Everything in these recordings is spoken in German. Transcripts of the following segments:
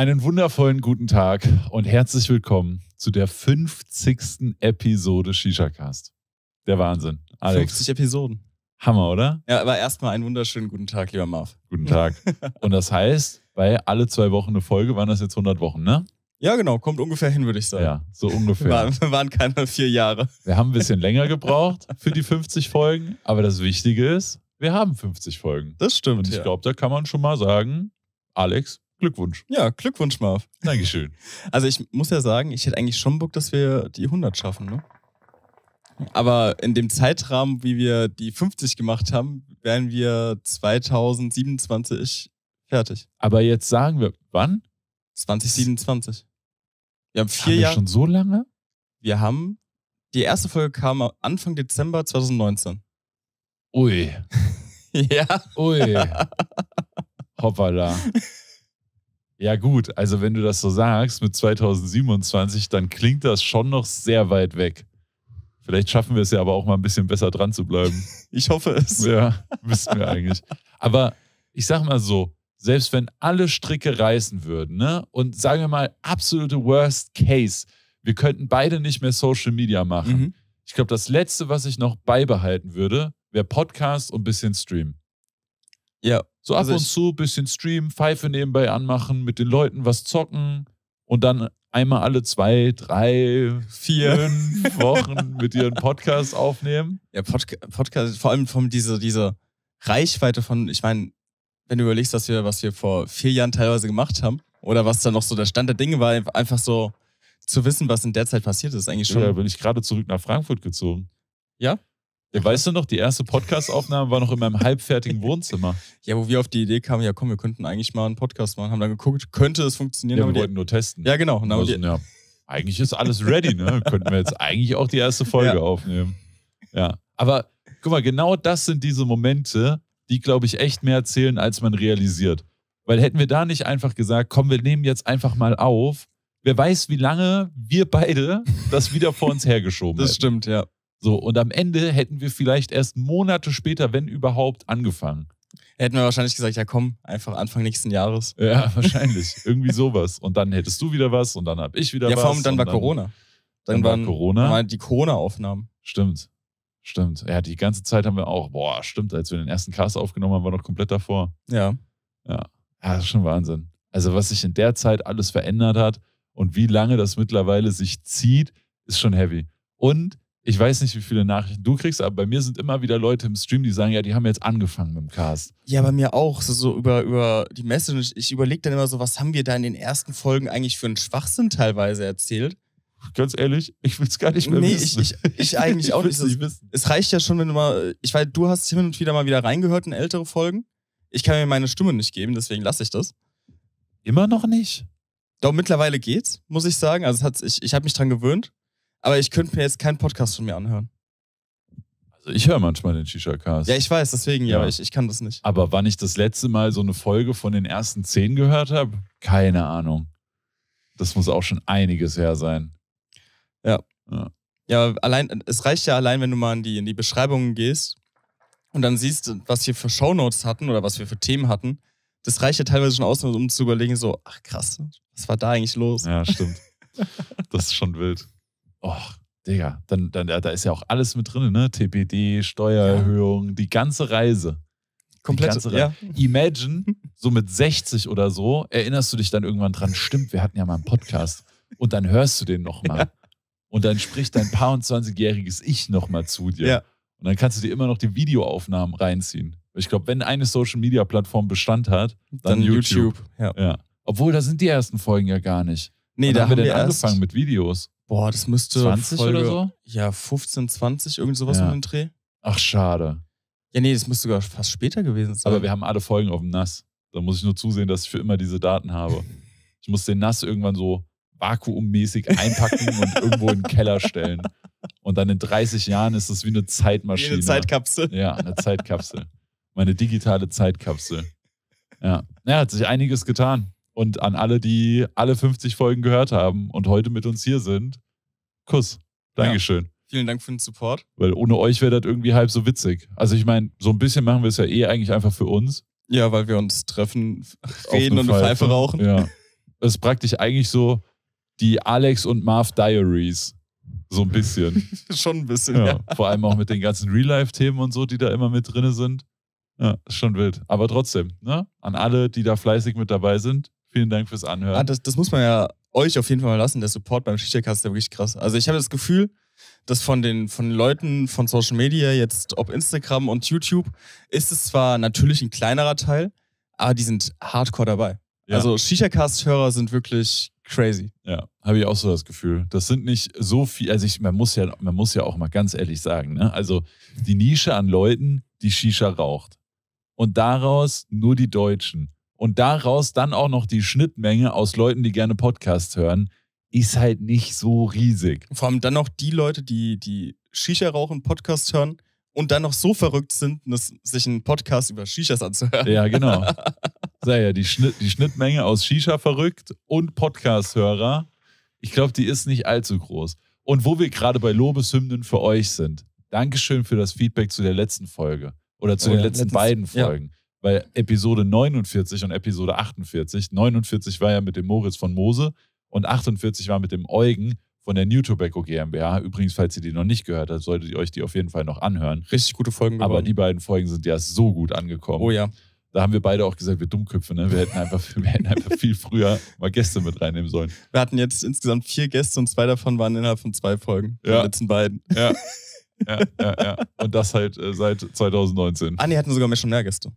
Einen wundervollen guten Tag und herzlich willkommen zu der 50. Episode Shisha Cast. Der Wahnsinn. Alex. 50 Episoden. Hammer, oder? Ja, aber erstmal einen wunderschönen guten Tag, lieber Marv. Guten Tag. und das heißt, bei alle zwei Wochen eine Folge waren das jetzt 100 Wochen, ne? Ja, genau, kommt ungefähr hin, würde ich sagen. Ja, so ungefähr. War, waren keine vier Jahre. Wir haben ein bisschen länger gebraucht für die 50 Folgen, aber das Wichtige ist, wir haben 50 Folgen. Das stimmt. Und ich ja. glaube, da kann man schon mal sagen, Alex, Glückwunsch. Ja, Glückwunsch, Marv. Dankeschön. Also ich muss ja sagen, ich hätte eigentlich schon Bock, dass wir die 100 schaffen, ne? Aber in dem Zeitrahmen, wie wir die 50 gemacht haben, wären wir 2027 fertig. Aber jetzt sagen wir, wann? 2027. Wir haben vier Jahre. schon so lange? Wir haben, die erste Folge kam Anfang Dezember 2019. Ui. ja. Ui. Hoppala. Ja, gut, also wenn du das so sagst mit 2027, dann klingt das schon noch sehr weit weg. Vielleicht schaffen wir es ja aber auch mal ein bisschen besser dran zu bleiben. Ich hoffe es. Ja, müssen wir eigentlich. Aber ich sag mal so, selbst wenn alle Stricke reißen würden, ne? Und sagen wir mal, absolute Worst Case, wir könnten beide nicht mehr Social Media machen. Mhm. Ich glaube, das Letzte, was ich noch beibehalten würde, wäre Podcast und ein bisschen Stream. Ja. So ab also und zu ein bisschen streamen, Pfeife nebenbei anmachen, mit den Leuten was zocken und dann einmal alle zwei, drei, vier Wochen mit ihren einen Podcast aufnehmen. Ja, Podca Podcast, vor allem von dieser, dieser Reichweite von, ich meine, wenn du überlegst, was wir, was wir vor vier Jahren teilweise gemacht haben oder was dann noch so der Stand der Dinge war, einfach so zu wissen, was in der Zeit passiert ist, eigentlich schon. Ja, bin ich gerade zurück nach Frankfurt gezogen. Ja? weißt du noch, die erste Podcast-Aufnahme war noch in meinem halbfertigen Wohnzimmer. Ja, wo wir auf die Idee kamen, ja komm, wir könnten eigentlich mal einen Podcast machen, haben dann geguckt, könnte es funktionieren. Ja, wir wollten die... nur testen. Ja, genau. Und also, ja, eigentlich ist alles ready, ne? Könnten wir jetzt eigentlich auch die erste Folge ja. aufnehmen. Ja, aber guck mal, genau das sind diese Momente, die, glaube ich, echt mehr zählen, als man realisiert. Weil hätten wir da nicht einfach gesagt, komm, wir nehmen jetzt einfach mal auf, wer weiß, wie lange wir beide das wieder vor uns hergeschoben haben. Das hätten. stimmt, ja. So, und am Ende hätten wir vielleicht erst Monate später, wenn überhaupt, angefangen. Hätten wir wahrscheinlich gesagt, ja komm, einfach Anfang nächsten Jahres. Ja, wahrscheinlich. Irgendwie sowas. Und dann hättest du wieder was und dann hab ich wieder ja, was. Ja, vor allem dann war dann, Corona. Dann, dann waren, war Corona. Waren die Corona-Aufnahmen. Stimmt. Stimmt. Ja, die ganze Zeit haben wir auch, boah, stimmt, als wir den ersten Cast aufgenommen haben, war noch komplett davor. Ja. Ja. Ja, das ist schon Wahnsinn. Also, was sich in der Zeit alles verändert hat und wie lange das mittlerweile sich zieht, ist schon heavy. Und ich weiß nicht, wie viele Nachrichten du kriegst, aber bei mir sind immer wieder Leute im Stream, die sagen, ja, die haben jetzt angefangen mit dem Cast. Ja, bei mir auch. So, so über, über die Message. Ich überlege dann immer so, was haben wir da in den ersten Folgen eigentlich für einen Schwachsinn teilweise erzählt? Ganz ehrlich, ich will es gar nicht mehr nee, wissen. Ich, ich, ich eigentlich auch ich nicht. nicht wissen. Es reicht ja schon, wenn du mal. Ich weiß, du hast hin und wieder mal wieder reingehört in ältere Folgen. Ich kann mir meine Stimme nicht geben, deswegen lasse ich das. Immer noch nicht? Doch, mittlerweile geht's, muss ich sagen. Also, ich, ich habe mich dran gewöhnt. Aber ich könnte mir jetzt keinen Podcast von mir anhören. Also ich höre manchmal den Shisha-Cast. Ja, ich weiß, deswegen, ja, ja. Ich, ich kann das nicht. Aber wann ich das letzte Mal so eine Folge von den ersten zehn gehört habe, keine Ahnung. Das muss auch schon einiges her sein. Ja. ja. Ja, allein, es reicht ja allein, wenn du mal in die, in die Beschreibungen gehst und dann siehst, was wir für Shownotes hatten oder was wir für Themen hatten. Das reicht ja teilweise schon aus, um zu überlegen, so, ach krass, was war da eigentlich los? Ja, stimmt. Das ist schon wild. Och, Digga, dann, dann, da ist ja auch alles mit drin, ne? TPD, Steuererhöhung, ja. die ganze Reise. Komplett. Ganze Reise. Ja. Imagine, so mit 60 oder so, erinnerst du dich dann irgendwann dran, stimmt, wir hatten ja mal einen Podcast. Und dann hörst du den nochmal. Ja. Und dann spricht dein paar und 20-jähriges Ich nochmal zu dir. Ja. Und dann kannst du dir immer noch die Videoaufnahmen reinziehen. Ich glaube, wenn eine Social-Media-Plattform Bestand hat, dann, dann YouTube. YouTube. Ja. Obwohl, da sind die ersten Folgen ja gar nicht. Nee, da haben wir, wir dann angefangen mit Videos. Boah, das müsste 20 Folge, oder so? Ja, 15, 20, irgend sowas ja. mit dem Dreh. Ach, schade. Ja, nee, das müsste sogar fast später gewesen sein. Aber wir haben alle Folgen auf dem Nass. Da muss ich nur zusehen, dass ich für immer diese Daten habe. Ich muss den Nass irgendwann so vakuummäßig einpacken und irgendwo in den Keller stellen. Und dann in 30 Jahren ist das wie eine Zeitmaschine. Wie eine Zeitkapsel. Ja, eine Zeitkapsel. Meine digitale Zeitkapsel. Ja. ja, hat sich einiges getan. Und an alle, die alle 50 Folgen gehört haben und heute mit uns hier sind, Kuss. Dankeschön. Ja. Vielen Dank für den Support. Weil ohne euch wäre das irgendwie halb so witzig. Also ich meine, so ein bisschen machen wir es ja eh eigentlich einfach für uns. Ja, weil wir uns treffen, reden und eine Pfeife rauchen. Ja. Es ist praktisch eigentlich so die Alex und Marv Diaries. So ein bisschen. schon ein bisschen, ja. ja. Vor allem auch mit den ganzen Real-Life-Themen und so, die da immer mit drin sind. Ja, ist schon wild. Aber trotzdem, ne? An alle, die da fleißig mit dabei sind, Vielen Dank fürs Anhören. Ah, das, das, muss man ja euch auf jeden Fall mal lassen. Der Support beim Shisha-Cast ist ja wirklich krass. Also ich habe das Gefühl, dass von den, von den Leuten von Social Media, jetzt ob Instagram und YouTube, ist es zwar natürlich ein kleinerer Teil, aber die sind hardcore dabei. Ja. Also Shisha-Cast-Hörer sind wirklich crazy. Ja, habe ich auch so das Gefühl. Das sind nicht so viele, also ich, man, muss ja, man muss ja auch mal ganz ehrlich sagen, ne? also die Nische an Leuten, die Shisha raucht. Und daraus nur die Deutschen und daraus dann auch noch die Schnittmenge aus Leuten, die gerne Podcasts hören, ist halt nicht so riesig. Vor allem dann noch die Leute, die, die Shisha rauchen, Podcasts hören und dann noch so verrückt sind, sich einen Podcast über Shishas anzuhören. Ja, genau. Sei ja die, Schnitt, die Schnittmenge aus Shisha verrückt und Podcast-Hörer. Ich glaube, die ist nicht allzu groß. Und wo wir gerade bei Lobeshymnen für euch sind, Dankeschön für das Feedback zu der letzten Folge oder zu oh, den ja, letzten letztens, beiden Folgen. Ja. Weil Episode 49 und Episode 48, 49 war ja mit dem Moritz von Mose und 48 war mit dem Eugen von der New Tobacco GmbH. Übrigens, falls ihr die noch nicht gehört habt, solltet ihr euch die auf jeden Fall noch anhören. Richtig gute Folgen. Geworden. Aber die beiden Folgen sind ja so gut angekommen. Oh ja. Da haben wir beide auch gesagt, wir Dummköpfe, ne? Wir hätten einfach, wir hätten einfach viel früher mal Gäste mit reinnehmen sollen. Wir hatten jetzt insgesamt vier Gäste und zwei davon waren innerhalb von zwei Folgen. Ja. Die letzten beiden. Ja. Ja, ja, ja. Und das halt äh, seit 2019. Ah, nee, hatten sogar mehr schon mehr Gäste.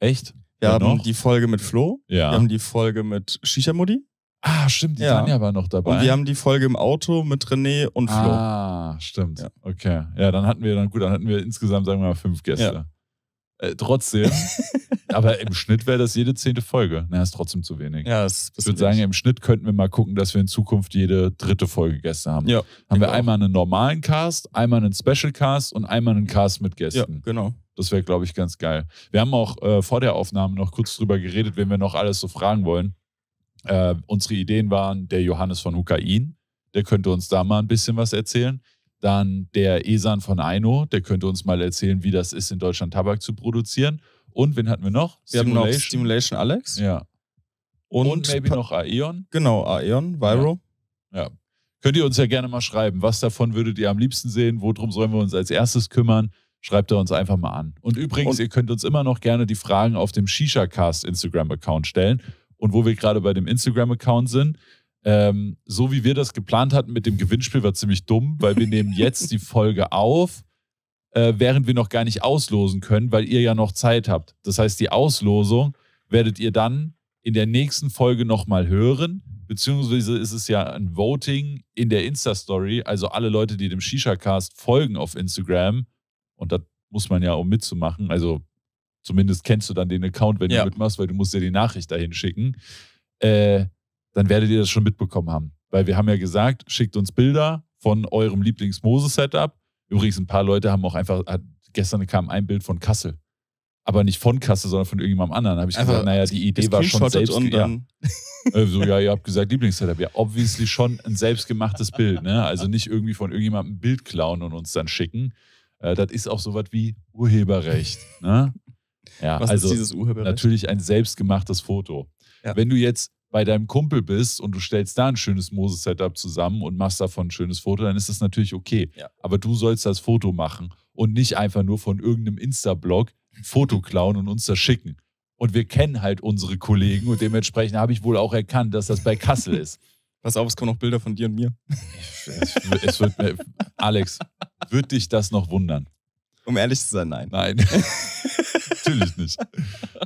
Echt? Wir ja, haben noch? die Folge mit Flo. Ja. Wir haben die Folge mit Shisha-Modi. Ah, stimmt, die ja. Tanja war noch dabei. Und wir haben die Folge im Auto mit René und Flo. Ah, stimmt. Ja. Okay. Ja, dann hatten wir dann gut, dann hatten wir insgesamt, sagen wir mal, fünf Gäste. Ja. Äh, trotzdem. aber im Schnitt wäre das jede zehnte Folge. Na, ist trotzdem zu wenig. Ja, ist Ich würde sagen, im Schnitt könnten wir mal gucken, dass wir in Zukunft jede dritte Folge Gäste haben. Ja, haben wir auch. einmal einen normalen Cast, einmal einen Special Cast und einmal einen Cast mit Gästen. Ja, genau. Das wäre, glaube ich, ganz geil. Wir haben auch äh, vor der Aufnahme noch kurz drüber geredet, wenn wir noch alles so fragen wollen. Äh, unsere Ideen waren der Johannes von Hukain, der könnte uns da mal ein bisschen was erzählen. Dann der Esan von Aino, der könnte uns mal erzählen, wie das ist, in Deutschland Tabak zu produzieren. Und wen hatten wir noch? Wir Simulation. haben noch Stimulation Alex. Ja. Und, Und maybe noch Aeon. Genau, Aeon, Viro. Ja. ja. Könnt ihr uns ja gerne mal schreiben, was davon würdet ihr am liebsten sehen, worum sollen wir uns als erstes kümmern? schreibt er uns einfach mal an. Und übrigens, und ihr könnt uns immer noch gerne die Fragen auf dem Shisha Cast Instagram-Account stellen. Und wo wir gerade bei dem Instagram-Account sind, ähm, so wie wir das geplant hatten mit dem Gewinnspiel, war ziemlich dumm, weil wir nehmen jetzt die Folge auf, äh, während wir noch gar nicht auslosen können, weil ihr ja noch Zeit habt. Das heißt, die Auslosung werdet ihr dann in der nächsten Folge nochmal hören. Beziehungsweise ist es ja ein Voting in der Insta-Story. Also alle Leute, die dem Shisha-Cast folgen auf Instagram, und das muss man ja, um mitzumachen. Also zumindest kennst du dann den Account, wenn ja. du mitmachst, weil du musst ja die Nachricht dahin schicken. Äh, dann werdet ihr das schon mitbekommen haben. Weil wir haben ja gesagt, schickt uns Bilder von eurem Lieblings-Mose-Setup. Übrigens, ein paar Leute haben auch einfach, hat, gestern kam ein Bild von Kassel. Aber nicht von Kassel, sondern von irgendjemandem anderen. Da habe ich einfach, gesagt, naja, die Idee war schon selbst. Und dann ja. so, also, ja, ihr habt gesagt, Lieblingssetup. Ja, obviously schon ein selbstgemachtes Bild. Ne? Also nicht irgendwie von irgendjemandem ein Bild klauen und uns dann schicken. Äh, das ist auch so was wie Urheberrecht. ne? Ja, Was also ist dieses Urheberrecht? Natürlich ein selbstgemachtes Foto. Ja. Wenn du jetzt bei deinem Kumpel bist und du stellst da ein schönes Moses-Setup zusammen und machst davon ein schönes Foto, dann ist das natürlich okay. Ja. Aber du sollst das Foto machen und nicht einfach nur von irgendeinem Insta-Blog ein Foto klauen und uns das schicken. Und wir kennen halt unsere Kollegen und dementsprechend habe ich wohl auch erkannt, dass das bei Kassel ist. Pass auf, es kommen noch Bilder von dir und mir. Es, es wird, mir, Alex, würde dich das noch wundern? Um ehrlich zu sein, nein. Nein. natürlich nicht.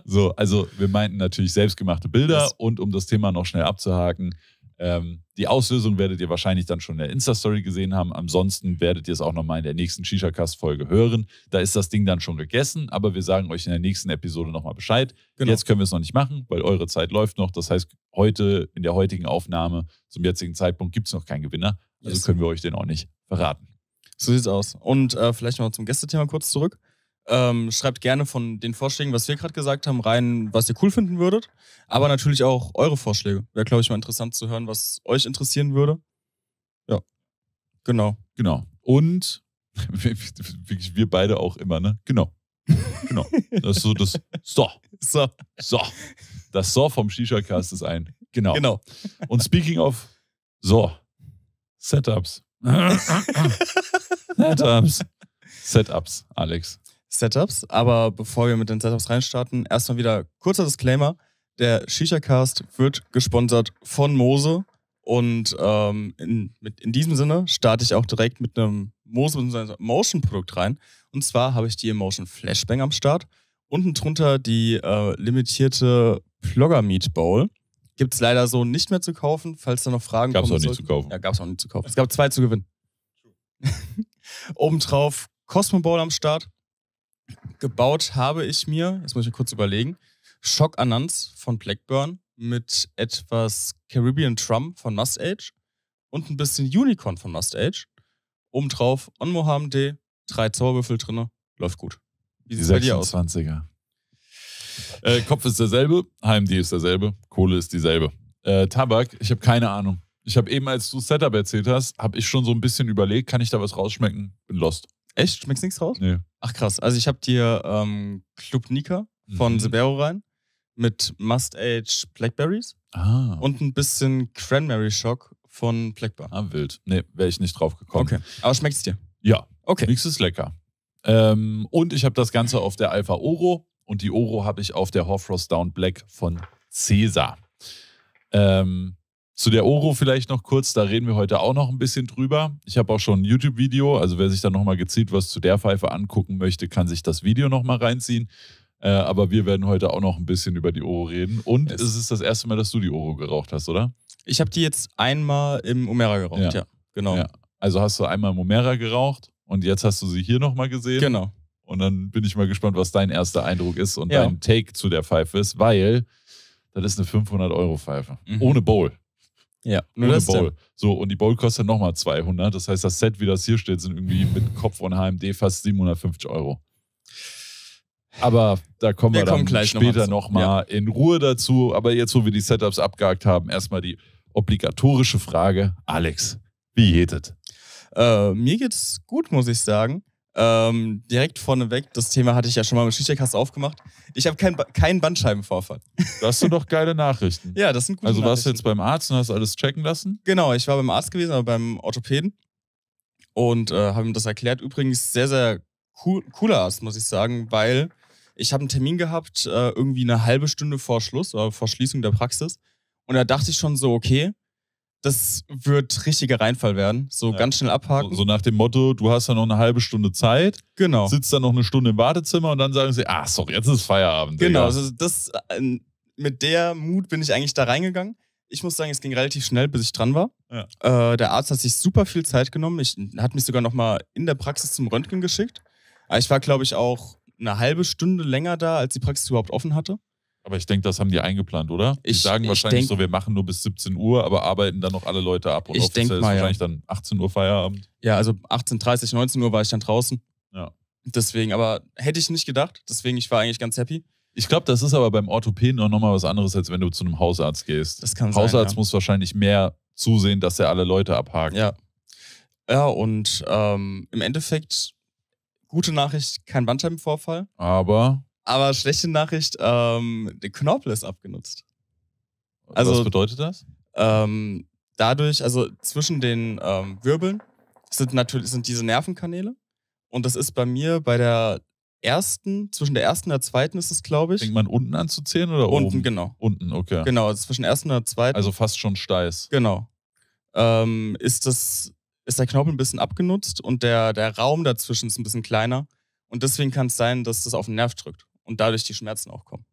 So, also wir meinten natürlich selbstgemachte Bilder das und um das Thema noch schnell abzuhaken, ähm, die Auslösung werdet ihr wahrscheinlich dann schon in der Insta-Story gesehen haben. Ansonsten werdet ihr es auch nochmal in der nächsten Shisha-Cast-Folge hören. Da ist das Ding dann schon gegessen, aber wir sagen euch in der nächsten Episode nochmal Bescheid. Genau. Jetzt können wir es noch nicht machen, weil eure Zeit läuft noch. Das heißt, heute, in der heutigen Aufnahme, zum jetzigen Zeitpunkt, gibt es noch keinen Gewinner. Also yes. können wir euch den auch nicht verraten. So sieht's aus. Und äh, vielleicht noch zum Gästethema kurz zurück. Ähm, schreibt gerne von den Vorschlägen, was wir gerade gesagt haben, rein, was ihr cool finden würdet. Aber natürlich auch eure Vorschläge. Wäre, glaube ich, mal interessant zu hören, was euch interessieren würde. Ja, genau. Genau. Und wirklich wir beide auch immer, ne? Genau. Genau. Das ist so das So. So. So. Das So vom Shisha-Cast ist ein. Genau. Genau. Und speaking of So. Setups. Setups. Setups, Alex. Setups. Aber bevor wir mit den Setups reinstarten, erstmal wieder kurzer Disclaimer. Der Shisha-Cast wird gesponsert von Mose. Und ähm, in, mit, in diesem Sinne starte ich auch direkt mit einem Mose bzw. Motion-Produkt rein. Und zwar habe ich die Emotion Flashbang am Start. Unten drunter die äh, limitierte Plogger Meat Bowl. Gibt es leider so nicht mehr zu kaufen. Falls da noch Fragen gab's kommen. Gab es auch nicht zu kaufen. Ja, gab es auch nicht zu kaufen. Es gab zwei zu gewinnen. Obendrauf Cosmo Bowl am Start gebaut habe ich mir, jetzt muss ich kurz überlegen, Shock Anans von Blackburn mit etwas Caribbean Trump von Must Age und ein bisschen Unicorn von Must Age. Obendrauf On Mohammed, drei Zauberwürfel drin, läuft gut. Wie sieht es bei dir aus? Äh, Kopf ist derselbe, HMD ist derselbe, Kohle ist dieselbe. Äh, Tabak, ich habe keine Ahnung. Ich habe eben, als du Setup erzählt hast, habe ich schon so ein bisschen überlegt, kann ich da was rausschmecken? Bin lost. Echt? Schmeckst nichts raus? Nee. Ach krass. Also ich habe dir ähm, Club Nika von mhm. rein mit Must Age Blackberries ah. und ein bisschen Cranberry Shock von Blackbar. Ah, wild. Nee, wäre ich nicht drauf gekommen. Okay. Aber schmeckt es dir? Ja. Okay. Nix ist lecker. Ähm, und ich habe das Ganze auf der Alpha Oro und die Oro habe ich auf der Horfrost Down Black von Cäsar. Ähm, zu der Oro vielleicht noch kurz, da reden wir heute auch noch ein bisschen drüber. Ich habe auch schon ein YouTube-Video, also wer sich da nochmal gezielt was zu der Pfeife angucken möchte, kann sich das Video nochmal reinziehen. Äh, aber wir werden heute auch noch ein bisschen über die Oro reden. Und yes. es ist das erste Mal, dass du die Oro geraucht hast, oder? Ich habe die jetzt einmal im Omera geraucht, ja. ja genau. Ja. Also hast du einmal im Omera geraucht und jetzt hast du sie hier nochmal gesehen. Genau. Und dann bin ich mal gespannt, was dein erster Eindruck ist und ja. dein Take zu der Pfeife ist, weil das ist eine 500-Euro-Pfeife. Mhm. Ohne Bowl. Ja. Nur eine Bowl. So, und die Bowl kostet nochmal 200. Das heißt, das Set, wie das hier steht, sind irgendwie mit Kopf und HMD fast 750 Euro. Aber da kommen wir, wir kommen dann später nochmal noch ja. in Ruhe dazu. Aber jetzt, wo wir die Setups abgehakt haben, erstmal die obligatorische Frage. Alex, wie geht es? Äh, mir es gut, muss ich sagen. Ähm, direkt vorneweg, das Thema hatte ich ja schon mal im Schichterkast aufgemacht. Ich habe keinen kein Bandscheibenvorfall. Das sind doch geile Nachrichten. ja, das sind gute Also warst du jetzt beim Arzt und hast alles checken lassen? Genau, ich war beim Arzt gewesen, aber beim Orthopäden und äh, habe ihm das erklärt. Übrigens sehr, sehr cool, cooler Arzt, muss ich sagen, weil ich habe einen Termin gehabt, äh, irgendwie eine halbe Stunde vor Schluss oder äh, vor Schließung der Praxis. Und da dachte ich schon so, okay, das wird richtiger Reinfall werden. So ja. ganz schnell abhaken. So, so, nach dem Motto, du hast ja noch eine halbe Stunde Zeit. Genau. Sitzt dann noch eine Stunde im Wartezimmer und dann sagen sie, ah, sorry, jetzt ist Feierabend. Genau, also das, äh, mit der Mut bin ich eigentlich da reingegangen. Ich muss sagen, es ging relativ schnell, bis ich dran war. Ja. Äh, der Arzt hat sich super viel Zeit genommen. Ich, hat mich sogar noch mal in der Praxis zum Röntgen geschickt. Ich war, glaube ich, auch eine halbe Stunde länger da, als die Praxis überhaupt offen hatte. Aber ich denke, das haben die eingeplant, oder? Die ich, sagen ich wahrscheinlich denk, so, wir machen nur bis 17 Uhr, aber arbeiten dann noch alle Leute ab. Und ich denke mal, wahrscheinlich ja. dann 18 Uhr Feierabend. Ja, also 18, 30, 19 Uhr war ich dann draußen. Ja. Deswegen, aber hätte ich nicht gedacht. Deswegen, ich war eigentlich ganz happy. Ich glaube, das ist aber beim Orthopäden auch nochmal was anderes, als wenn du zu einem Hausarzt gehst. Das kann Hausarzt sein. Hausarzt ja. muss wahrscheinlich mehr zusehen, dass er alle Leute abhakt. Ja. Ja, und ähm, im Endeffekt, gute Nachricht, kein Bandscheibenvorfall. Aber aber schlechte Nachricht, ähm, der Knorpel ist abgenutzt. Also, Was bedeutet das? Ähm, dadurch, also zwischen den ähm, Wirbeln sind natürlich sind diese Nervenkanäle. Und das ist bei mir bei der ersten, zwischen der ersten und der zweiten ist es, glaube ich. Fängt man unten an zu zählen oder unten, oben? Unten, genau. Unten, okay. Genau, also zwischen der ersten und der zweiten. Also fast schon steiß. Genau. Ähm, ist, das, ist der Knorpel ein bisschen abgenutzt und der, der Raum dazwischen ist ein bisschen kleiner. Und deswegen kann es sein, dass das auf den Nerv drückt und dadurch die Schmerzen auch kommen.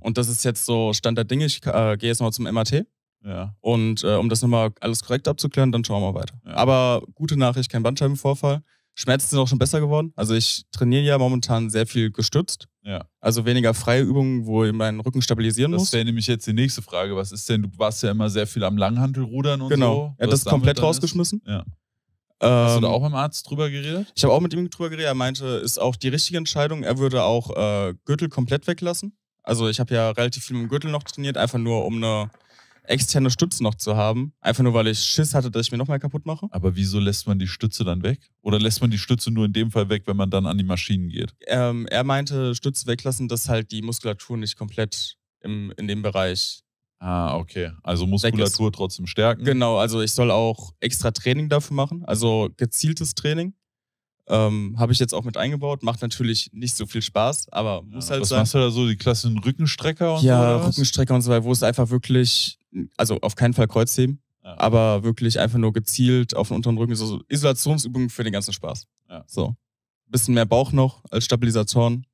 Und das ist jetzt so Stand der Dinge. Ich äh, gehe jetzt mal zum MAT. Ja. Und äh, um das nochmal alles korrekt abzuklären, dann schauen wir weiter. Ja. Aber gute Nachricht, kein Bandscheibenvorfall. Schmerzen sind auch schon besser geworden. Also ich trainiere ja momentan sehr viel gestützt. Ja. Also weniger freie Übungen, wo ich meinen Rücken stabilisieren das muss. Das wäre nämlich jetzt die nächste Frage. Was ist denn, du warst ja immer sehr viel am Langhantelrudern und genau. so. Genau, ja, das ist komplett rausgeschmissen. Ja. Hast du da ähm, auch mit dem Arzt drüber geredet? Ich habe auch mit ihm drüber geredet. Er meinte, ist auch die richtige Entscheidung. Er würde auch äh, Gürtel komplett weglassen. Also ich habe ja relativ viel mit dem Gürtel noch trainiert, einfach nur um eine externe Stütze noch zu haben. Einfach nur, weil ich Schiss hatte, dass ich mir noch mehr kaputt mache. Aber wieso lässt man die Stütze dann weg? Oder lässt man die Stütze nur in dem Fall weg, wenn man dann an die Maschinen geht? Ähm, er meinte, Stütze weglassen, dass halt die Muskulatur nicht komplett im, in dem Bereich Ah, okay. Also Muskulatur trotzdem stärken. Genau, also ich soll auch extra Training dafür machen, also gezieltes Training. Ähm, Habe ich jetzt auch mit eingebaut. Macht natürlich nicht so viel Spaß, aber muss ja, halt was sein. Was machst du da so, die klassischen Rückenstrecker und ja, so? Ja, Rückenstrecker und so weiter, wo es einfach wirklich, also auf keinen Fall Kreuzheben, ja. aber wirklich einfach nur gezielt auf den unteren Rücken. So, Isolationsübungen für den ganzen Spaß. Ja. So. Bisschen mehr Bauch noch als Stabilisatoren.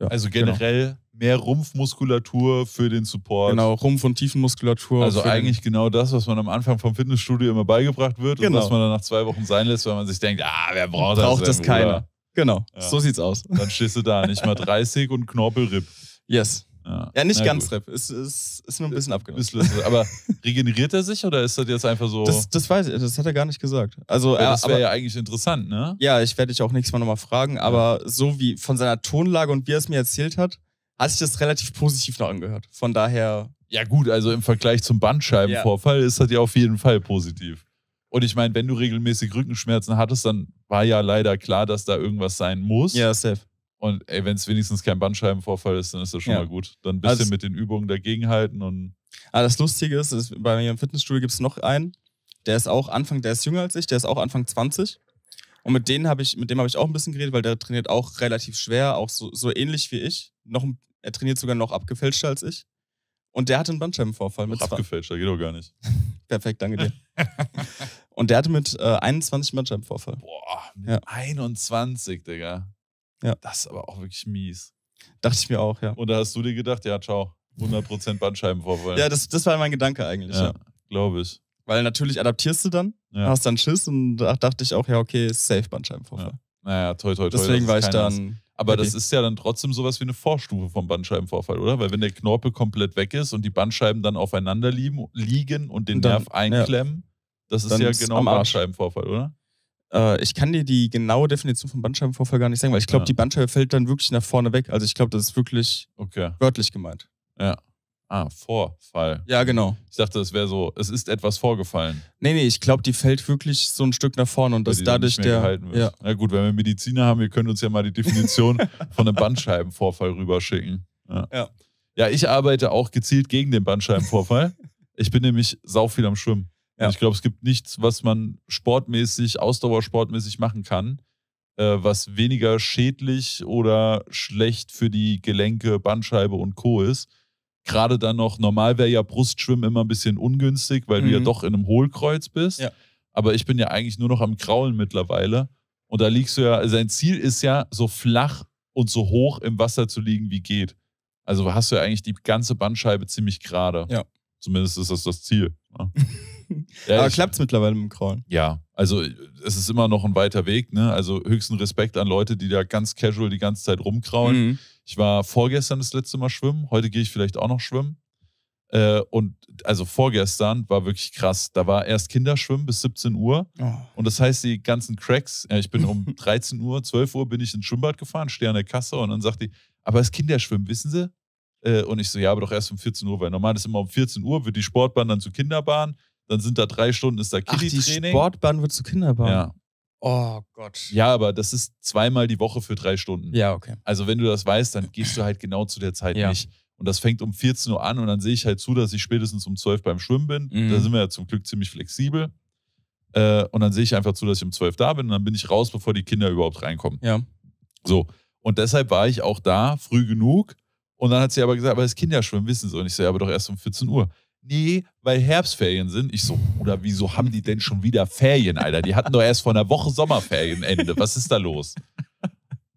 Ja, also genau. generell genau mehr Rumpfmuskulatur für den Support. Genau, Rumpf- und Tiefenmuskulatur. Also eigentlich genau das, was man am Anfang vom Fitnessstudio immer beigebracht wird genau. und was man dann nach zwei Wochen sein lässt, weil man sich denkt, ah, wer braucht das? Braucht das keiner. Genau, ja. so sieht's aus. Dann stehst du da, nicht mal 30 und Knorpelripp. Yes. Ja, ja nicht Na, ganz Ripp, Ist, ist, ist nur ein bisschen abgenommen. aber regeneriert er sich oder ist das jetzt einfach so? Das, das weiß ich, das hat er gar nicht gesagt. Also, ja, das wäre ja eigentlich interessant, ne? Ja, ich werde dich auch nächstes Mal nochmal fragen, aber ja. so wie von seiner Tonlage und wie er es mir erzählt hat, hat sich das relativ positiv noch angehört. Von daher. Ja, gut, also im Vergleich zum Bandscheibenvorfall ja. ist das ja auf jeden Fall positiv. Und ich meine, wenn du regelmäßig Rückenschmerzen hattest, dann war ja leider klar, dass da irgendwas sein muss. Ja, safe. Und ey, wenn es wenigstens kein Bandscheibenvorfall ist, dann ist das schon ja. mal gut. Dann ein bisschen also, mit den Übungen dagegenhalten und. Aber ah, das Lustige ist, ist bei mir im Fitnessstudio gibt es noch einen, der ist auch Anfang, der ist jünger als ich, der ist auch Anfang 20. Und mit denen habe ich, mit dem habe ich auch ein bisschen geredet, weil der trainiert auch relativ schwer, auch so, so ähnlich wie ich noch, er trainiert sogar noch abgefälschter als ich. Und der hatte einen Bandscheibenvorfall. Noch mit abgefälschter, geht doch gar nicht. Perfekt, danke dir. und der hatte mit äh, 21 einen Bandscheibenvorfall. Boah, mit ja. 21, Digga. Ja. Das ist aber auch wirklich mies. Dachte ich mir auch, ja. Und da hast du dir gedacht, ja, ciao, 100% Bandscheibenvorfall. ja, das, das war mein Gedanke eigentlich. Ja, ja. glaube ich. Weil natürlich adaptierst du dann, ja. hast dann Schiss und da dachte ich auch, ja, okay, safe Bandscheibenvorfall. Ja. Naja, toi, toi, toi. Deswegen war ich dann aber okay. das ist ja dann trotzdem sowas wie eine Vorstufe vom Bandscheibenvorfall, oder? Weil wenn der Knorpel komplett weg ist und die Bandscheiben dann aufeinander lieben, liegen und den und dann, Nerv einklemmen, ja. das ist dann ja ist genau ein Bandscheibenvorfall, oder? Äh, ich kann dir die genaue Definition von Bandscheibenvorfall gar nicht sagen, weil ich glaube, ja. die Bandscheibe fällt dann wirklich nach vorne weg. Also ich glaube, das ist wirklich okay. wörtlich gemeint. Ja. Ah, Vorfall. Ja, genau. Ich dachte, es wäre so, es ist etwas vorgefallen. Nee, nee, ich glaube, die fällt wirklich so ein Stück nach vorne und dass dadurch der. Ja. Na gut, wenn wir Mediziner haben, wir können uns ja mal die Definition von einem Bandscheibenvorfall rüberschicken. Ja. ja. ja. ich arbeite auch gezielt gegen den Bandscheibenvorfall. ich bin nämlich sau viel am Schwimmen. Ja. Ich glaube, es gibt nichts, was man sportmäßig, ausdauersportmäßig machen kann, äh, was weniger schädlich oder schlecht für die Gelenke, Bandscheibe und Co. ist gerade dann noch, normal wäre ja Brustschwimmen immer ein bisschen ungünstig, weil mhm. du ja mhm. doch in einem Hohlkreuz bist. Ja. Aber ich bin ja eigentlich nur noch am Kraulen mittlerweile. Und da liegst du ja, sein also Ziel ist ja, so flach und so hoch im Wasser zu liegen, wie geht. Also hast du ja eigentlich die ganze Bandscheibe ziemlich gerade. Ja. Zumindest ist das das Ziel. Ja. Ne? ja, Aber klappt es mittlerweile mit dem Kraulen? Ja, also äh, es ist immer noch ein weiter Weg. Ne? Also höchsten Respekt an Leute, die da ganz casual die ganze Zeit rumkraulen. Mhm ich war vorgestern das letzte Mal schwimmen, heute gehe ich vielleicht auch noch schwimmen. Äh, und also vorgestern war wirklich krass. Da war erst Kinderschwimmen bis 17 Uhr. Oh. Und das heißt, die ganzen Cracks, ja, ich bin um 13 Uhr, 12 Uhr bin ich ins Schwimmbad gefahren, stehe an der Kasse und dann sagt die, aber es ist Kinderschwimmen, wissen Sie? Äh, und ich so, ja, aber doch erst um 14 Uhr, weil normal ist immer um 14 Uhr, wird die Sportbahn dann zur Kinderbahn. Dann sind da drei Stunden, ist da Kiddie-Training. Die Sportbahn wird zur Kinderbahn. Ja. Oh Gott. Ja, aber das ist zweimal die Woche für drei Stunden. Ja, okay. Also wenn du das weißt, dann gehst du halt genau zu der Zeit ja. nicht. Und das fängt um 14 Uhr an und dann sehe ich halt zu, dass ich spätestens um 12 beim Schwimmen bin. Mhm. Da sind wir ja zum Glück ziemlich flexibel. Äh, und dann sehe ich einfach zu, dass ich um 12 da bin und dann bin ich raus, bevor die Kinder überhaupt reinkommen. Ja. So. Und deshalb war ich auch da früh genug. Und dann hat sie aber gesagt, aber das Kinderschwimmen wissen sie. Und ich sage, ja, aber doch erst um 14 Uhr nee, weil Herbstferien sind. Ich so, Bruder, wieso haben die denn schon wieder Ferien, Alter? Die hatten doch erst vor einer Woche Sommerferienende. Was ist da los?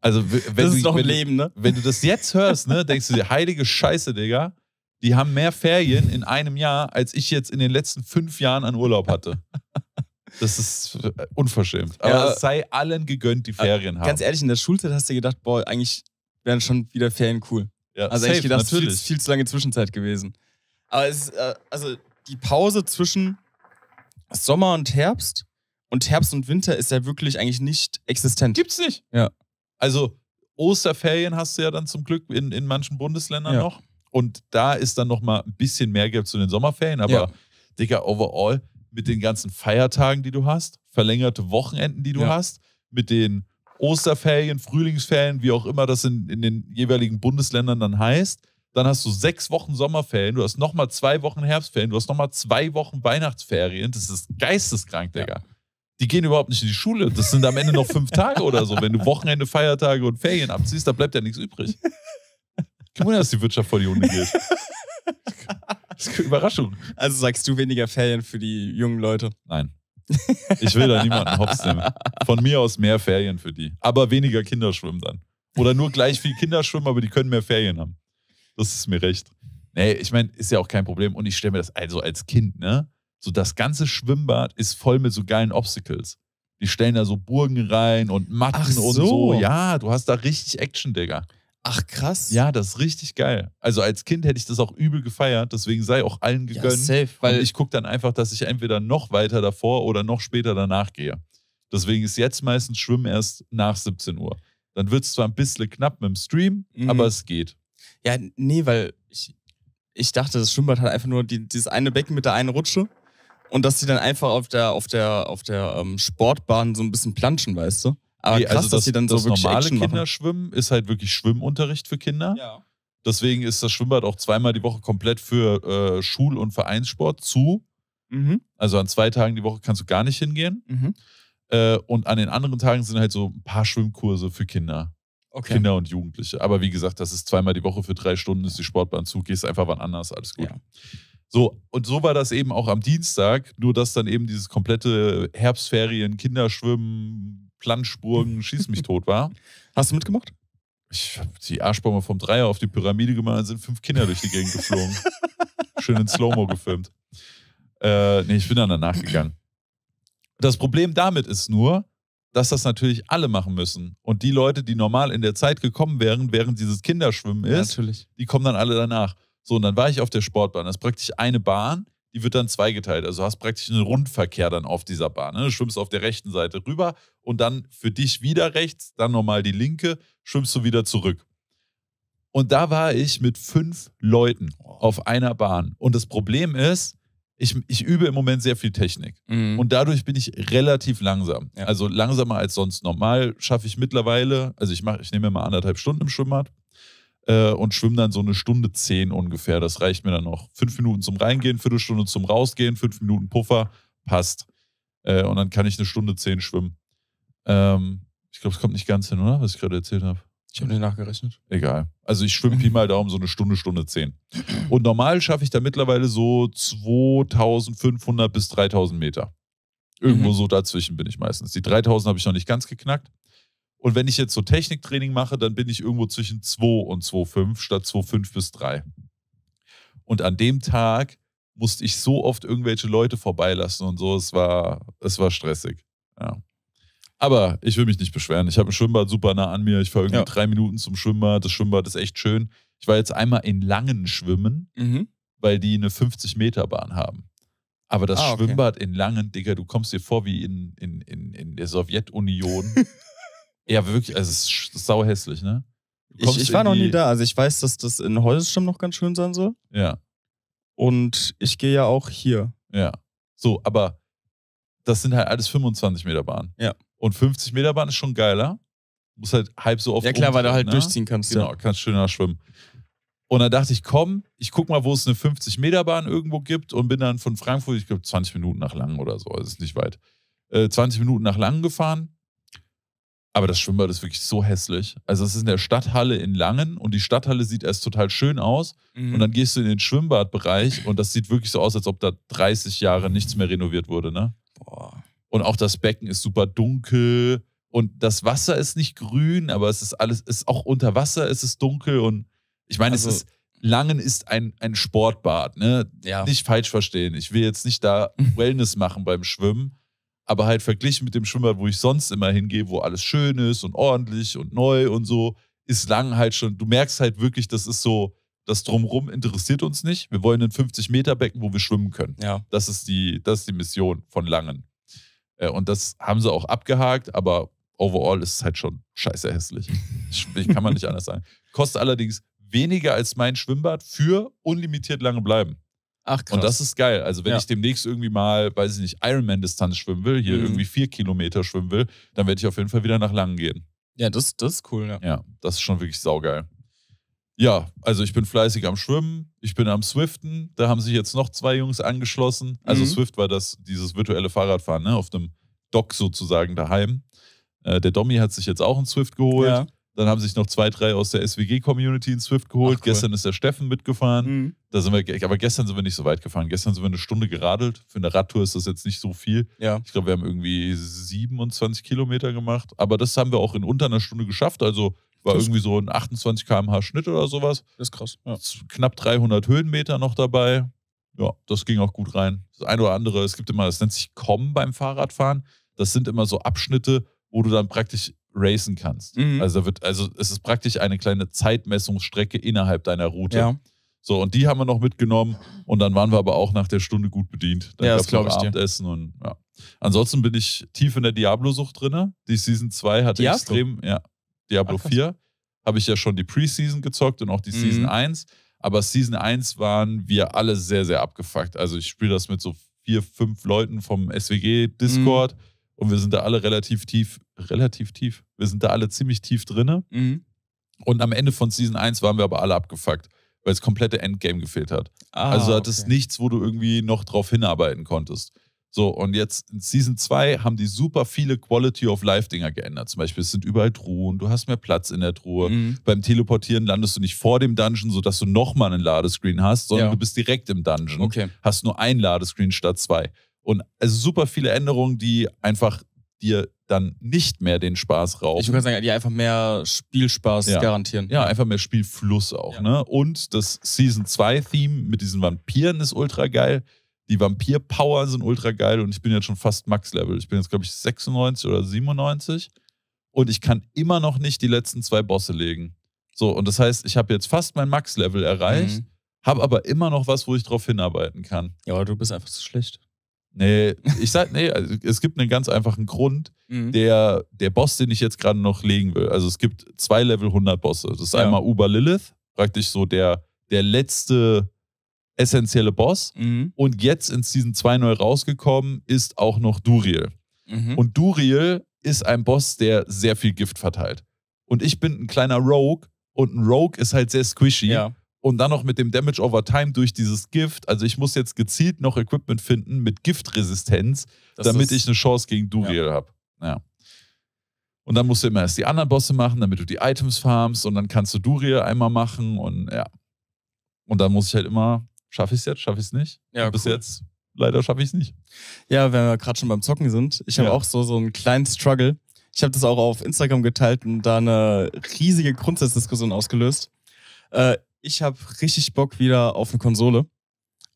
Also, wenn, das ist du, wenn, Leben, ne? wenn du das jetzt hörst, ne, denkst du dir, heilige Scheiße, Digga, die haben mehr Ferien in einem Jahr, als ich jetzt in den letzten fünf Jahren an Urlaub hatte. Das ist äh, unverschämt. Aber ja, es äh, sei allen gegönnt, die äh, Ferien ganz haben. Ganz ehrlich, in der Schulzeit hast du gedacht, boah, eigentlich wären schon wieder Ferien cool. Ja, also safe, eigentlich gedacht, natürlich. Viel, viel zu lange Zwischenzeit gewesen. Aber es äh, also die Pause zwischen Sommer und Herbst und Herbst und Winter ist ja wirklich eigentlich nicht existent. Gibt's nicht. Ja. Also Osterferien hast du ja dann zum Glück in, in manchen Bundesländern ja. noch. Und da ist dann nochmal ein bisschen mehr Geld zu den Sommerferien. Aber, ja. Digga, overall, mit den ganzen Feiertagen, die du hast, verlängerte Wochenenden, die du ja. hast, mit den Osterferien, Frühlingsferien, wie auch immer das in, in den jeweiligen Bundesländern dann heißt, dann hast du sechs Wochen Sommerferien, du hast nochmal zwei Wochen Herbstferien, du hast nochmal zwei Wochen Weihnachtsferien. Das ist geisteskrank, Digga. Ja. Die gehen überhaupt nicht in die Schule. Das sind am Ende noch fünf Tage oder so. Wenn du Wochenende, Feiertage und Ferien abziehst, da bleibt ja nichts übrig. Guck mal, dass die Wirtschaft vor die Hunde geht. Das ist eine Überraschung. Also sagst du weniger Ferien für die jungen Leute? Nein. Ich will da niemanden hops nehmen. Von mir aus mehr Ferien für die. Aber weniger Kinderschwimmen dann. Oder nur gleich viel Kinderschwimmen, aber die können mehr Ferien haben. Das ist mir recht. Nee, ich meine, ist ja auch kein Problem. Und ich stelle mir das also als Kind, ne? So das ganze Schwimmbad ist voll mit so geilen Obstacles. Die stellen da so Burgen rein und Matten so. und so. Ja, du hast da richtig Action, Digga. Ach krass. Ja, das ist richtig geil. Also als Kind hätte ich das auch übel gefeiert, deswegen sei auch allen gegönnt. Ja, safe, weil und ich gucke dann einfach, dass ich entweder noch weiter davor oder noch später danach gehe. Deswegen ist jetzt meistens Schwimmen erst nach 17 Uhr. Dann wird es zwar ein bisschen knapp mit dem Stream, mhm. aber es geht. Ja, nee, weil ich, ich dachte, das Schwimmbad hat einfach nur die, dieses eine Becken mit der einen Rutsche und dass die dann einfach auf der, auf der, auf der ähm, Sportbahn so ein bisschen planschen, weißt du? Aber nee, krass, also das, dass die dann so das wirklich normale Action schwimmen, ist halt wirklich Schwimmunterricht für Kinder. Ja. Deswegen ist das Schwimmbad auch zweimal die Woche komplett für äh, Schul- und Vereinssport zu. Mhm. Also an zwei Tagen die Woche kannst du gar nicht hingehen. Mhm. Äh, und an den anderen Tagen sind halt so ein paar Schwimmkurse für Kinder. Okay. Kinder und Jugendliche. Aber wie gesagt, das ist zweimal die Woche für drei Stunden, ist die Sportbahn zu, gehst einfach wann anders, alles gut. Ja. So, und so war das eben auch am Dienstag, nur dass dann eben dieses komplette Herbstferien, Kinderschwimmen, Planschburgen, Schieß mich tot war. Hast du mitgemacht? Ich hab die Arschbombe vom Dreier auf die Pyramide gemacht, sind fünf Kinder durch die Gegend geflogen. Schön in Slow-Mo gefilmt. Äh, nee, ich bin dann danach gegangen. Das Problem damit ist nur, dass das natürlich alle machen müssen. Und die Leute, die normal in der Zeit gekommen wären, während dieses Kinderschwimmen ist, ja, die kommen dann alle danach. So, und dann war ich auf der Sportbahn. Das ist praktisch eine Bahn, die wird dann zweigeteilt. Also hast praktisch einen Rundverkehr dann auf dieser Bahn. Ne? Du schwimmst auf der rechten Seite rüber und dann für dich wieder rechts, dann nochmal die linke, schwimmst du wieder zurück. Und da war ich mit fünf Leuten auf einer Bahn. Und das Problem ist, ich, ich übe im Moment sehr viel Technik. Mhm. Und dadurch bin ich relativ langsam. Ja. Also langsamer als sonst. Normal schaffe ich mittlerweile, also ich mache, ich nehme mal anderthalb Stunden im Schwimmbad äh, und schwimme dann so eine Stunde zehn ungefähr. Das reicht mir dann noch. Fünf Minuten zum Reingehen, Viertelstunde zum Rausgehen, fünf Minuten Puffer, passt. Äh, und dann kann ich eine Stunde zehn schwimmen. Ähm, ich glaube, es kommt nicht ganz hin, oder? Was ich gerade erzählt habe. Ich habe nicht nachgerechnet. Egal. Also ich schwimme Pi mal Daumen so eine Stunde, Stunde zehn. Und normal schaffe ich da mittlerweile so 2500 bis 3000 Meter. Irgendwo mhm. so dazwischen bin ich meistens. Die 3000 habe ich noch nicht ganz geknackt. Und wenn ich jetzt so Techniktraining mache, dann bin ich irgendwo zwischen 2 und 2,5 statt 2,5 bis 3. Und an dem Tag musste ich so oft irgendwelche Leute vorbeilassen und so. Es war, es war stressig. Ja. Aber ich will mich nicht beschweren. Ich habe ein Schwimmbad super nah an mir. Ich fahre irgendwie ja. drei Minuten zum Schwimmbad. Das Schwimmbad ist echt schön. Ich war jetzt einmal in Langen schwimmen, mhm. weil die eine 50-Meter-Bahn haben. Aber das ah, okay. Schwimmbad in Langen, Digga, du kommst dir vor wie in, in, in, in der Sowjetunion. ja, wirklich, also es ist sauhässlich, ne? Ich, ich war noch nie da. Also ich weiß, dass das in Holzschirm noch ganz schön sein soll. Ja. Und ich gehe ja auch hier. Ja. So, aber das sind halt alles 25 Meter Bahnen. Ja. Und 50 Meter Bahn ist schon geiler. Muss halt halb so oft. Ja, klar, weil du halt ne? durchziehen kannst. Genau, ja. kannst schöner schwimmen. Und dann dachte ich, komm, ich guck mal, wo es eine 50 Meter Bahn irgendwo gibt und bin dann von Frankfurt, ich glaube, 20 Minuten nach Langen oder so, also ist nicht weit, äh, 20 Minuten nach Langen gefahren. Aber das Schwimmbad ist wirklich so hässlich. Also es ist in der Stadthalle in Langen und die Stadthalle sieht erst total schön aus. Mhm. Und dann gehst du in den Schwimmbadbereich und das sieht wirklich so aus, als ob da 30 Jahre nichts mehr renoviert wurde, ne? Boah. Und auch das Becken ist super dunkel. Und das Wasser ist nicht grün, aber es ist alles, ist auch unter Wasser ist es dunkel. Und ich meine, also, es ist, Langen ist ein, ein Sportbad, ne? Ja. Nicht falsch verstehen. Ich will jetzt nicht da Wellness machen beim Schwimmen, aber halt verglichen mit dem Schwimmbad, wo ich sonst immer hingehe, wo alles schön ist und ordentlich und neu und so, ist Langen halt schon, du merkst halt wirklich, das ist so, das Drumrum interessiert uns nicht. Wir wollen ein 50-Meter-Becken, wo wir schwimmen können. Ja. Das ist die, das ist die Mission von Langen. Äh, und das haben sie auch abgehakt, aber overall ist es halt schon scheiße hässlich. Ich, kann man nicht anders sagen. Kostet allerdings weniger als mein Schwimmbad für unlimitiert lange bleiben. Ach, krass. Und das ist geil. Also, wenn ja. ich demnächst irgendwie mal, weiß ich nicht, Ironman-Distanz schwimmen will, hier mhm. irgendwie vier Kilometer schwimmen will, dann werde ich auf jeden Fall wieder nach Langen gehen. Ja, das, das ist cool, ja. Ja, das ist schon wirklich saugeil ja, also ich bin fleißig am Schwimmen, ich bin am Swiften, da haben sich jetzt noch zwei Jungs angeschlossen. Also mhm. Swift war das, dieses virtuelle Fahrradfahren, ne? auf dem Dock sozusagen daheim. Äh, der Dommy hat sich jetzt auch einen Swift geholt. Ja. Dann haben sich noch zwei, drei aus der SWG-Community in Swift geholt. Ach, cool. Gestern ist der Steffen mitgefahren. Mhm. Da sind wir, aber gestern sind wir nicht so weit gefahren. Gestern sind wir eine Stunde geradelt. Für eine Radtour ist das jetzt nicht so viel. Ja. Ich glaube, wir haben irgendwie 27 Kilometer gemacht. Aber das haben wir auch in unter einer Stunde geschafft. Also war das irgendwie so ein 28 km/h Schnitt oder sowas. Das ist krass. Ja. Knapp 300 Höhenmeter noch dabei. Ja, das ging auch gut rein. Das eine oder andere, es gibt immer, das nennt sich Kommen beim Fahrradfahren. Das sind immer so Abschnitte, wo du dann praktisch racen kannst. Mhm. Also, wird, also es ist praktisch eine kleine Zeitmessungsstrecke innerhalb deiner Route. Ja. So, und die haben wir noch mitgenommen und dann waren wir aber auch nach der Stunde gut bedient. Dann ja, das glaube ich Abendessen dir. und ja. Ansonsten bin ich tief in der Diablo-Sucht drin. Die Season 2 hatte Diablo? extrem, ja, Diablo okay. 4 habe ich ja schon die Preseason gezockt und auch die mhm. Season 1. Aber Season 1 waren wir alle sehr, sehr abgefuckt. Also ich spiele das mit so vier, fünf Leuten vom SWG-Discord mhm. und wir sind da alle relativ tief, relativ tief. Wir sind da alle ziemlich tief drinne. Mhm. Und am Ende von Season 1 waren wir aber alle abgefuckt, weil das komplette Endgame gefehlt hat. Ah, also hat okay. es nichts, wo du irgendwie noch drauf hinarbeiten konntest. So, und jetzt in Season 2 haben die super viele Quality of Life-Dinger geändert. Zum Beispiel, es sind überall Truhen, du hast mehr Platz in der Truhe. Mhm. Beim Teleportieren landest du nicht vor dem Dungeon, sodass du nochmal einen Ladescreen hast, sondern ja. du bist direkt im Dungeon. Okay. Hast nur ein Ladescreen statt zwei. Und also super viele Änderungen, die einfach dir dann nicht mehr den Spaß rauben. Ich würde sagen, die einfach mehr Spielspaß ja. garantieren. Ja, einfach mehr Spielfluss auch. Ja. Ne? Und das Season 2-Theme mit diesen Vampiren ist ultra geil. Die Vampir-Power sind ultra geil und ich bin jetzt schon fast Max-Level. Ich bin jetzt, glaube ich, 96 oder 97 und ich kann immer noch nicht die letzten zwei Bosse legen. So, und das heißt, ich habe jetzt fast mein Max-Level erreicht, mhm. habe aber immer noch was, wo ich drauf hinarbeiten kann. Ja, aber du bist einfach zu schlecht. Nee, ich sag, nee, also es gibt einen ganz einfachen Grund. Mhm. Der, der Boss, den ich jetzt gerade noch legen will, also es gibt zwei Level 100 Bosse. Das ist ja. einmal Uber Lilith, praktisch so der, der letzte essentielle Boss. Mhm. Und jetzt in Season 2 neu rausgekommen ist auch noch Duriel. Mhm. Und Duriel ist ein Boss, der sehr viel Gift verteilt. Und ich bin ein kleiner Rogue und ein Rogue ist halt sehr squishy. Ja. Und dann noch mit dem Damage over Time durch dieses Gift. Also ich muss jetzt gezielt noch Equipment finden mit Giftresistenz, das damit ich eine Chance gegen Duriel ja. habe. Ja. Und dann musst du immer erst die anderen Bosse machen, damit du die Items farmst und dann kannst du Duriel einmal machen und ja. Und dann muss ich halt immer schaffe ich es jetzt, schaffe ich es nicht. Ja, cool. bis jetzt leider schaffe ich es nicht. Ja, wenn wir gerade schon beim Zocken sind, ich habe ja. auch so, so einen kleinen Struggle. Ich habe das auch auf Instagram geteilt und da eine riesige Grundsatzdiskussion ausgelöst. Äh, ich habe richtig Bock wieder auf eine Konsole.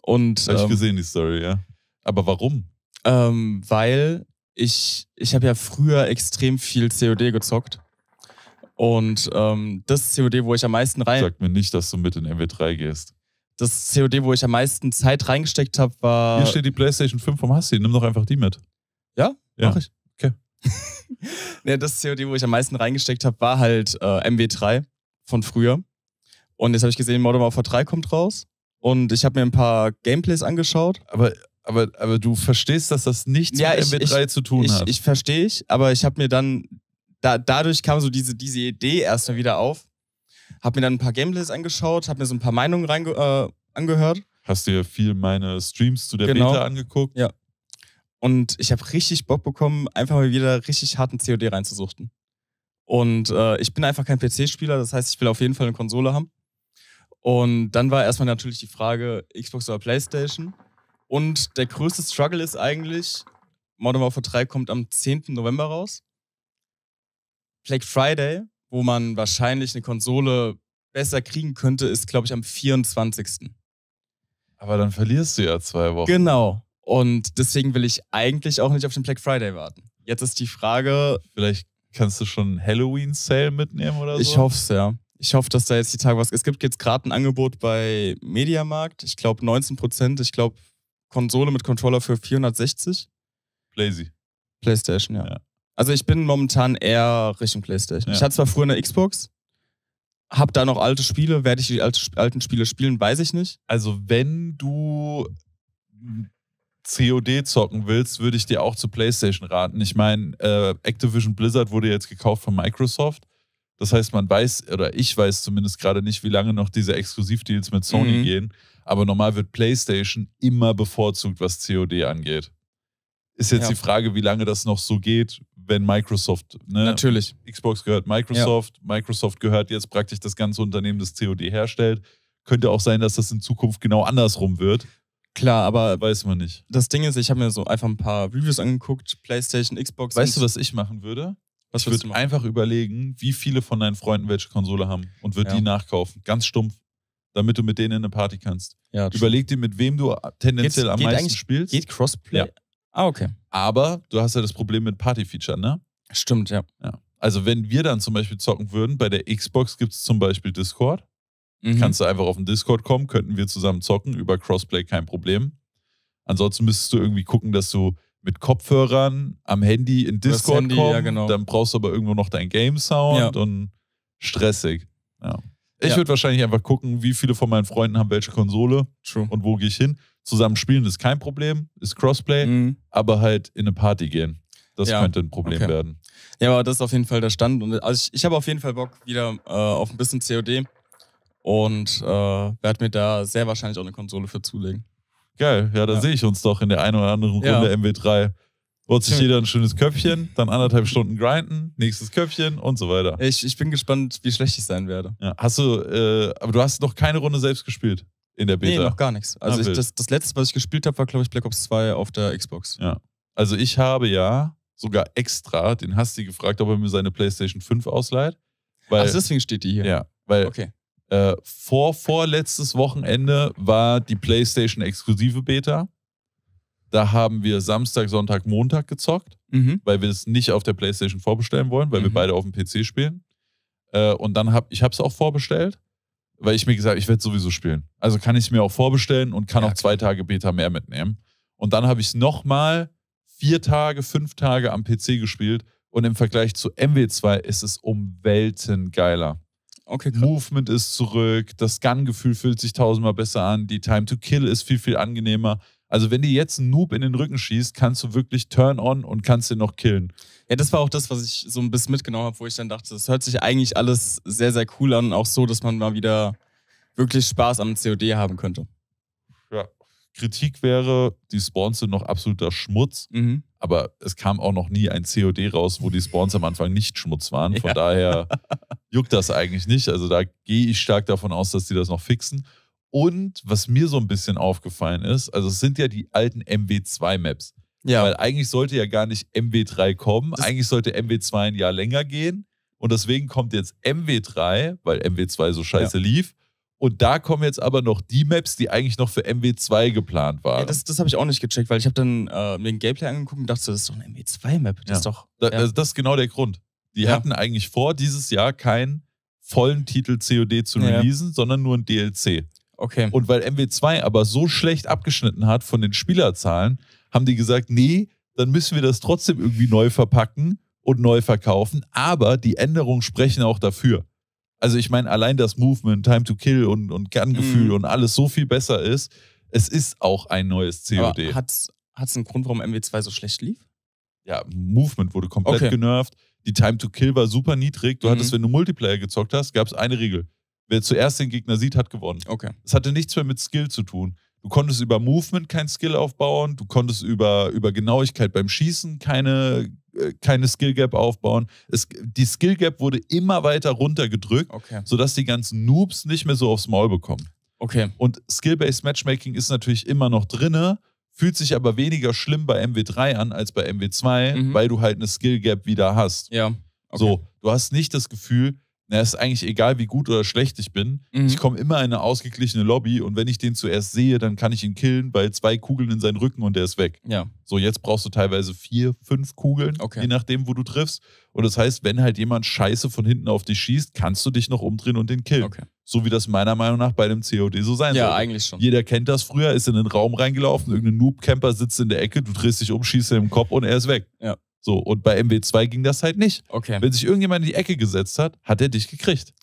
Und, habe ähm, ich gesehen, die Story, ja. Aber warum? Ähm, weil ich, ich habe ja früher extrem viel COD gezockt. Und ähm, das COD, wo ich am meisten rein. Sag mir nicht, dass du mit in MW3 gehst das COD, wo ich am meisten Zeit reingesteckt habe, war. Hier steht die PlayStation 5 vom Hassi, nimm doch einfach die mit. Ja? ja. Mach ich. Okay. nee, das COD, wo ich am meisten reingesteckt habe, war halt äh, MW3 von früher. Und jetzt habe ich gesehen, Modern Warfare 3 kommt raus. Und ich habe mir ein paar Gameplays angeschaut. Aber, aber, aber du verstehst, dass das nichts ja, mit MW3 ich, zu tun ich, hat. Ich verstehe ich, aber ich habe mir dann, da, dadurch kam so diese, diese Idee erstmal wieder auf habe mir dann ein paar Gameplays angeschaut, habe mir so ein paar Meinungen äh, angehört. Hast dir viel meine Streams zu der genau. Beta angeguckt? Ja. Und ich habe richtig Bock bekommen, einfach mal wieder richtig harten COD reinzusuchten. Und äh, ich bin einfach kein PC-Spieler, das heißt, ich will auf jeden Fall eine Konsole haben. Und dann war erstmal natürlich die Frage, Xbox oder PlayStation. Und der größte Struggle ist eigentlich, Modern Warfare 3 kommt am 10. November raus. Black Friday wo man wahrscheinlich eine Konsole besser kriegen könnte, ist, glaube ich, am 24. Aber dann verlierst du ja zwei Wochen. Genau. Und deswegen will ich eigentlich auch nicht auf den Black Friday warten. Jetzt ist die Frage. Vielleicht kannst du schon einen Halloween-Sale mitnehmen oder so? Ich hoffe es, ja. Ich hoffe, dass da jetzt die Tage was. Es gibt jetzt gerade ein Angebot bei Mediamarkt. Ich glaube 19 Prozent. Ich glaube Konsole mit Controller für 460. Lazy. PlayStation, ja. ja. Also ich bin momentan eher Richtung Playstation. Ja. Ich hatte zwar früher eine Xbox, hab da noch alte Spiele, werde ich die alten Spiele spielen, weiß ich nicht. Also wenn du COD zocken willst, würde ich dir auch zu PlayStation raten. Ich meine, äh, Activision Blizzard wurde jetzt gekauft von Microsoft. Das heißt, man weiß, oder ich weiß zumindest gerade nicht, wie lange noch diese Exklusivdeals mit Sony mhm. gehen. Aber normal wird PlayStation immer bevorzugt, was COD angeht. Ist jetzt ja. die Frage, wie lange das noch so geht, wenn Microsoft, ne? Natürlich. Xbox gehört Microsoft, ja. Microsoft gehört jetzt praktisch das ganze Unternehmen, das COD herstellt. Könnte auch sein, dass das in Zukunft genau andersrum wird. Klar, aber weiß man nicht. Das Ding ist, ich habe mir so einfach ein paar Reviews angeguckt, PlayStation, Xbox. Weißt du, was ich machen würde? Was ich würde einfach überlegen, wie viele von deinen Freunden welche Konsole haben und würde ja. die nachkaufen. Ganz stumpf, damit du mit denen in eine Party kannst. Ja, Überleg dir, mit wem du tendenziell Geht's, am geht meisten spielst. Geht Crossplay? Ja. Ah, okay. Aber du hast ja das Problem mit Party-Feature, ne? Stimmt, ja. ja. Also, wenn wir dann zum Beispiel zocken würden, bei der Xbox gibt es zum Beispiel Discord. Mhm. Kannst du einfach auf den Discord kommen, könnten wir zusammen zocken, über Crossplay kein Problem. Ansonsten müsstest du irgendwie gucken, dass du mit Kopfhörern am Handy in Discord Handy, kommen, ja, genau. dann brauchst du aber irgendwo noch deinen Game Sound ja. und stressig. Ja. Ich würde wahrscheinlich einfach gucken, wie viele von meinen Freunden haben welche Konsole True. und wo gehe ich hin. Zusammen spielen ist kein Problem, ist Crossplay, mhm. aber halt in eine Party gehen. Das ja. könnte ein Problem okay. werden. Ja, aber das ist auf jeden Fall der Stand. Und also ich, ich habe auf jeden Fall Bock wieder äh, auf ein bisschen COD und äh, werde mir da sehr wahrscheinlich auch eine Konsole für zulegen. Geil, ja, da ja. sehe ich uns doch in der einen oder anderen Runde ja. MW3. Holt sich jeder ein schönes Köpfchen, dann anderthalb Stunden grinden, nächstes Köpfchen und so weiter. Ich, ich bin gespannt, wie schlecht ich sein werde. Ja. Hast du, äh, aber du hast noch keine Runde selbst gespielt in der Beta? Nee, noch gar nichts. Also ah, ich, das, das letzte, was ich gespielt habe, war, glaube ich, Black Ops 2 auf der Xbox. Ja. Also ich habe ja sogar extra den Hasti gefragt, ob er mir seine PlayStation 5 ausleiht. Weil, Ach, deswegen steht die hier. Ja, weil okay. äh, vor vorletztes Wochenende war die PlayStation exklusive Beta. Da haben wir Samstag, Sonntag, Montag gezockt, mhm. weil wir es nicht auf der PlayStation vorbestellen wollen, weil mhm. wir beide auf dem PC spielen. Äh, und dann habe ich es auch vorbestellt weil ich mir gesagt habe, ich werde sowieso spielen. Also kann ich es mir auch vorbestellen und kann ja, auch zwei klar. Tage Beta mehr mitnehmen. Und dann habe ich es nochmal vier Tage, fünf Tage am PC gespielt und im Vergleich zu MW2 ist es um Welten geiler. Okay, klar. Movement ist zurück, das Gun-Gefühl fühlt sich tausendmal besser an, die Time to Kill ist viel, viel angenehmer. Also, wenn dir jetzt ein Noob in den Rücken schießt, kannst du wirklich turn on und kannst den noch killen. Ja, das war auch das, was ich so ein bisschen mitgenommen habe, wo ich dann dachte, es hört sich eigentlich alles sehr, sehr cool an. Auch so, dass man mal wieder wirklich Spaß am COD haben könnte. Ja, Kritik wäre, die Spawns sind noch absoluter Schmutz, mhm. aber es kam auch noch nie ein COD raus, wo die Spawns am Anfang nicht Schmutz waren. Von ja. daher juckt das eigentlich nicht. Also da gehe ich stark davon aus, dass die das noch fixen. Und was mir so ein bisschen aufgefallen ist, also es sind ja die alten MW2-Maps. Ja. Weil eigentlich sollte ja gar nicht MW3 kommen. Das eigentlich sollte MW2 ein Jahr länger gehen. Und deswegen kommt jetzt MW3, weil MW2 so scheiße ja. lief. Und da kommen jetzt aber noch die Maps, die eigentlich noch für MW2 geplant waren. Ja, das das habe ich auch nicht gecheckt, weil ich habe dann äh, mir den Gameplay angeguckt und dachte, das ist doch ein MW2-Map. Das, ja. ist doch, da, das ist genau der Grund. Die hatten eigentlich vor, dieses Jahr keinen vollen Titel COD zu releasen, sondern nur ein DLC. Okay. Und weil MW2 aber so schlecht abgeschnitten hat von den Spielerzahlen, haben die gesagt, nee, dann müssen wir das trotzdem irgendwie neu verpacken und neu verkaufen. Aber die Änderungen sprechen auch dafür. Also ich meine, allein das Movement, Time to Kill und, und Kerngefühl mhm. und alles so viel besser ist. Es ist auch ein neues COD. Hat es einen Grund, warum MW2 so schlecht lief? Ja, Movement wurde komplett okay. genervt. Die Time to Kill war super niedrig. Du mhm. hattest, wenn du Multiplayer gezockt hast, gab es eine Regel. Wer zuerst den Gegner sieht, hat gewonnen. Okay. Es hatte nichts mehr mit Skill zu tun. Du konntest über Movement kein Skill aufbauen, du konntest über, über Genauigkeit beim Schießen keine, äh, keine Skill Gap aufbauen. Es, die Skill Gap wurde immer weiter runtergedrückt, okay. sodass die ganzen Noobs nicht mehr so aufs Maul bekommen. Okay. Und Skill-Based Matchmaking ist natürlich immer noch drinne, fühlt sich aber weniger schlimm bei MW3 an als bei MW2, mhm. weil du halt eine Skill Gap wieder hast. Ja. Okay. So, du hast nicht das Gefühl, na, ist eigentlich egal, wie gut oder schlecht ich bin. Mhm. Ich komme immer in eine ausgeglichene Lobby und wenn ich den zuerst sehe, dann kann ich ihn killen, weil zwei Kugeln in seinen Rücken und der ist weg. Ja. So, jetzt brauchst du teilweise vier, fünf Kugeln, okay. je nachdem, wo du triffst. Und das heißt, wenn halt jemand scheiße von hinten auf dich schießt, kannst du dich noch umdrehen und den killen. Okay. So wie das meiner Meinung nach bei einem COD so sein ja, soll. Ja, eigentlich schon. Jeder kennt das früher, ist in den Raum reingelaufen, irgendein Noob-Camper sitzt in der Ecke, du drehst dich um, schießt ihn im Kopf und er ist weg. Ja. So, und bei MW2 ging das halt nicht. Okay. Wenn sich irgendjemand in die Ecke gesetzt hat, hat er dich gekriegt.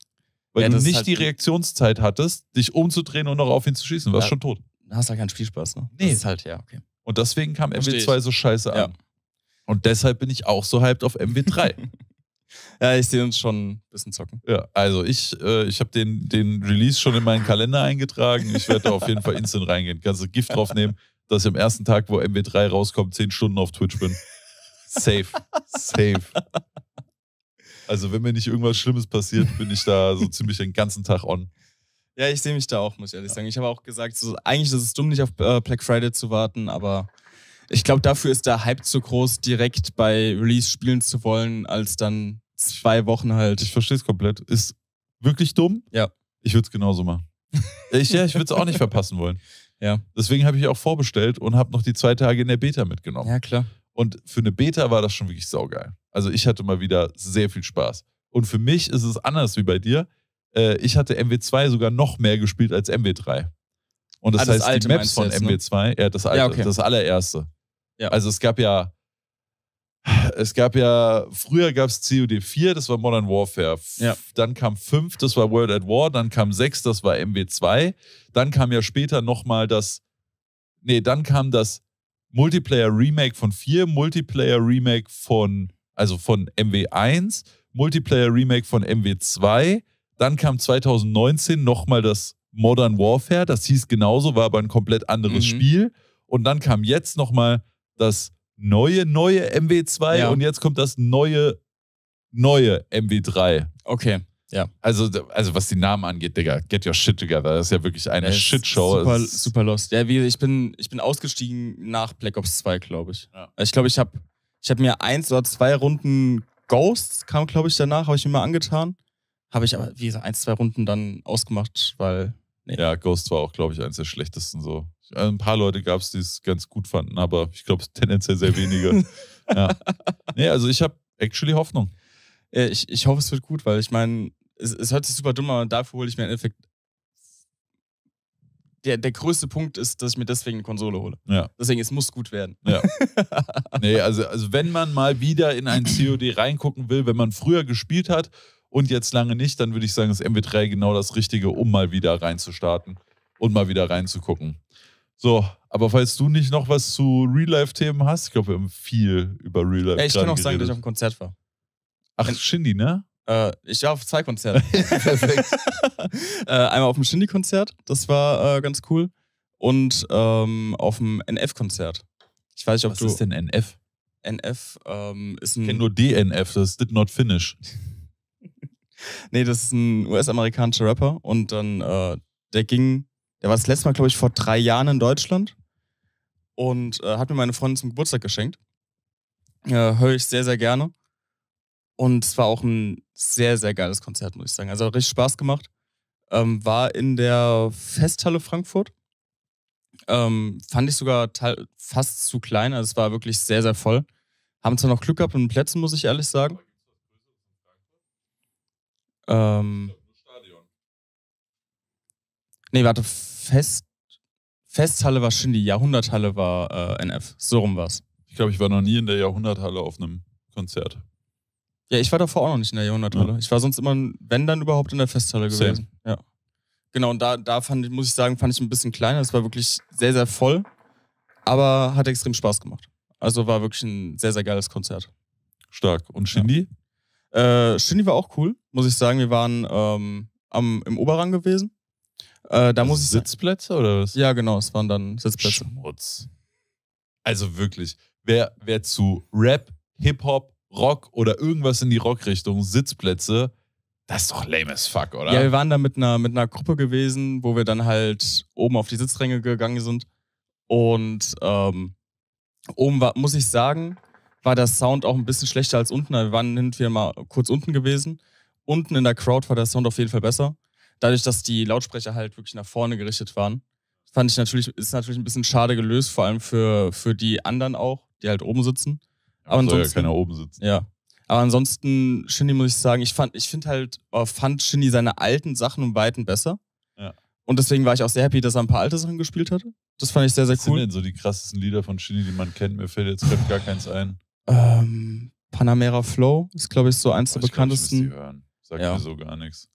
Weil ja, du nicht halt die Reaktionszeit hattest, dich umzudrehen und noch auf ihn zu schießen. Du warst ja, schon tot. Hast halt keinen Spielspaß, ne? Nee. Das ist halt, ja, okay. Und deswegen kam MW2 so scheiße an. Ja. Und deshalb bin ich auch so hyped auf MW3. ja, ich sehe uns schon ein bisschen zocken. Ja, also ich, äh, ich habe den, den Release schon in meinen Kalender eingetragen. Ich werde da auf jeden Fall instant reingehen. Kannst du Gift drauf nehmen, dass ich am ersten Tag, wo MW3 rauskommt, zehn Stunden auf Twitch bin. Safe. Safe. Also, wenn mir nicht irgendwas Schlimmes passiert, bin ich da so ziemlich den ganzen Tag on. Ja, ich sehe mich da auch, muss ich ehrlich sagen. Ich habe auch gesagt, so, eigentlich ist es dumm, nicht auf äh, Black Friday zu warten, aber ich glaube, dafür ist der Hype zu groß, direkt bei Release spielen zu wollen, als dann zwei Wochen halt. Ich verstehe es komplett. Ist wirklich dumm. Ja. Ich würde es genauso machen. ich, ja, ich würde es auch nicht verpassen wollen. Ja. Deswegen habe ich auch vorbestellt und habe noch die zwei Tage in der Beta mitgenommen. Ja, klar. Und für eine Beta war das schon wirklich saugeil. Also ich hatte mal wieder sehr viel Spaß. Und für mich ist es anders wie bei dir. Äh, ich hatte MW2 sogar noch mehr gespielt als MW3. Und das ah, heißt, das die Maps von jetzt, MW2, ne? ja, das alte, ja, okay. das allererste. Ja. Also es gab ja, es gab ja, früher gab es COD 4, das war Modern Warfare. Ja. Dann kam 5, das war World at War. Dann kam 6, das war MW2. Dann kam ja später nochmal das, nee, dann kam das Multiplayer Remake von 4, Multiplayer Remake von, also von MW1, Multiplayer Remake von MW2. Dann kam 2019 nochmal das Modern Warfare, das hieß genauso, war aber ein komplett anderes mhm. Spiel. Und dann kam jetzt nochmal das neue, neue MW2 ja. und jetzt kommt das neue, neue MW3. Okay. Ja. Also, also was die Namen angeht, Digga, get your shit together. Das ist ja wirklich eine ja, Shitshow. Super, super lost. Ja, wie, ich bin, ich bin ausgestiegen nach Black Ops 2, glaube ich. Ja. Also ich glaube, ich habe ich hab mir eins oder zwei Runden Ghosts, kam, glaube ich, danach, habe ich mir mal angetan. Habe ich aber, wie gesagt, eins, zwei Runden dann ausgemacht, weil. Nee. Ja, Ghost war auch, glaube ich, eins der schlechtesten so. Ein paar Leute gab es, die es ganz gut fanden, aber ich glaube, tendenziell sehr wenige. ja. Nee, also ich habe actually Hoffnung. Ich, ich hoffe, es wird gut, weil ich meine, es, es hört sich super dumm an, und dafür hole ich mir im Endeffekt. Der, der größte Punkt ist, dass ich mir deswegen eine Konsole hole. Ja. Deswegen, es muss gut werden. Ja. nee, also, also wenn man mal wieder in ein COD reingucken will, wenn man früher gespielt hat und jetzt lange nicht, dann würde ich sagen, ist MW3 genau das Richtige, um mal wieder reinzustarten und mal wieder reinzugucken. So, aber falls du nicht noch was zu Real-Life-Themen hast, ich glaube, wir haben viel über Real-Life. Ja, ich kann auch sagen, dass ich auf dem Konzert war. Ach, Shindy, ne? Äh, ich war auf zwei Konzerte. Perfekt. äh, einmal auf dem Shindy-Konzert, das war äh, ganz cool. Und ähm, auf dem NF-Konzert. Ich weiß nicht, ob Was du. Was ist denn NF? NF ähm, ist ein. Ich kenne nur DNF, das ist Did Not Finish. nee, das ist ein US-amerikanischer Rapper und dann, äh, der ging, der war das letzte Mal, glaube ich, vor drei Jahren in Deutschland und äh, hat mir meine Freundin zum Geburtstag geschenkt. Äh, höre ich sehr, sehr gerne. Und es war auch ein sehr, sehr geiles Konzert, muss ich sagen. Also hat richtig Spaß gemacht. Ähm, war in der Festhalle Frankfurt. Ähm, fand ich sogar fast zu klein. Also es war wirklich sehr, sehr voll. Haben zwar noch Glück gehabt mit den Plätzen, muss ich ehrlich sagen. Ähm, nee, warte, Fest, Festhalle war Shindy, Jahrhunderthalle war äh, NF. So rum war's. Ich glaube, ich war noch nie in der Jahrhunderthalle auf einem Konzert. Ja, ich war davor auch noch nicht in der Jahrhunderthalle. Ja. Ich war sonst immer, wenn dann überhaupt, in der Festhalle Same. gewesen. Ja. Genau, und da, da fand, muss ich sagen, fand ich ein bisschen kleiner. Es war wirklich sehr, sehr voll, aber hat extrem Spaß gemacht. Also war wirklich ein sehr, sehr geiles Konzert. Stark. Und Shindy? Ja. Äh, Shindy war auch cool, muss ich sagen. Wir waren ähm, am, im Oberrang gewesen. Äh, da also muss ich Sitzplätze oder was? Ja, genau, es waren dann Sitzplätze. Schmutz. Also wirklich, wer, wer zu Rap, Hip-Hop, Rock oder irgendwas in die Rockrichtung, Sitzplätze. Das ist doch lame as fuck, oder? Ja, wir waren da mit einer, mit einer Gruppe gewesen, wo wir dann halt oben auf die Sitzränge gegangen sind. Und ähm, oben war, muss ich sagen, war der Sound auch ein bisschen schlechter als unten. Wir waren hinten mal kurz unten gewesen. Unten in der Crowd war der Sound auf jeden Fall besser. Dadurch, dass die Lautsprecher halt wirklich nach vorne gerichtet waren, fand ich natürlich, ist natürlich ein bisschen schade gelöst, vor allem für, für die anderen auch, die halt oben sitzen. Aber ansonsten, soll ja keiner oben sitzen. Ja. Aber ansonsten, Shinny muss ich sagen, ich fand, ich finde halt, äh, fand Shinny seine alten Sachen um Weiten besser. Ja. Und deswegen war ich auch sehr happy, dass er ein paar alte Sachen gespielt hatte. Das fand ich sehr, sehr cool. Was sind denn so die krassesten Lieder von Shinny, die man kennt? Mir fällt jetzt gerade gar keins ein. Ähm, Panamera Flow ist, glaube ich, so eins oh, der bekanntesten. Ich glaub, ich hören. Sagt ja. mir so gar nichts.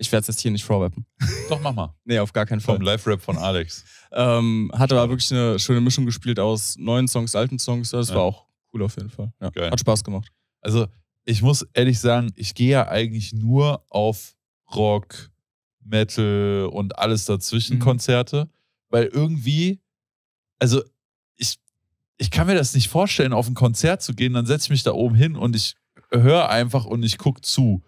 Ich werde es jetzt hier nicht vorrappen. Doch, mach mal. nee, auf gar keinen Fall. Vom Live-Rap von Alex. ähm, hatte aber wirklich eine schöne Mischung gespielt aus neuen Songs, alten Songs. Das ja. war auch Cool auf jeden Fall. Ja. Hat Spaß gemacht. Also, ich muss ehrlich sagen, ich gehe ja eigentlich nur auf Rock, Metal und alles dazwischen mhm. Konzerte, weil irgendwie, also ich, ich kann mir das nicht vorstellen, auf ein Konzert zu gehen, dann setze ich mich da oben hin und ich höre einfach und ich gucke zu.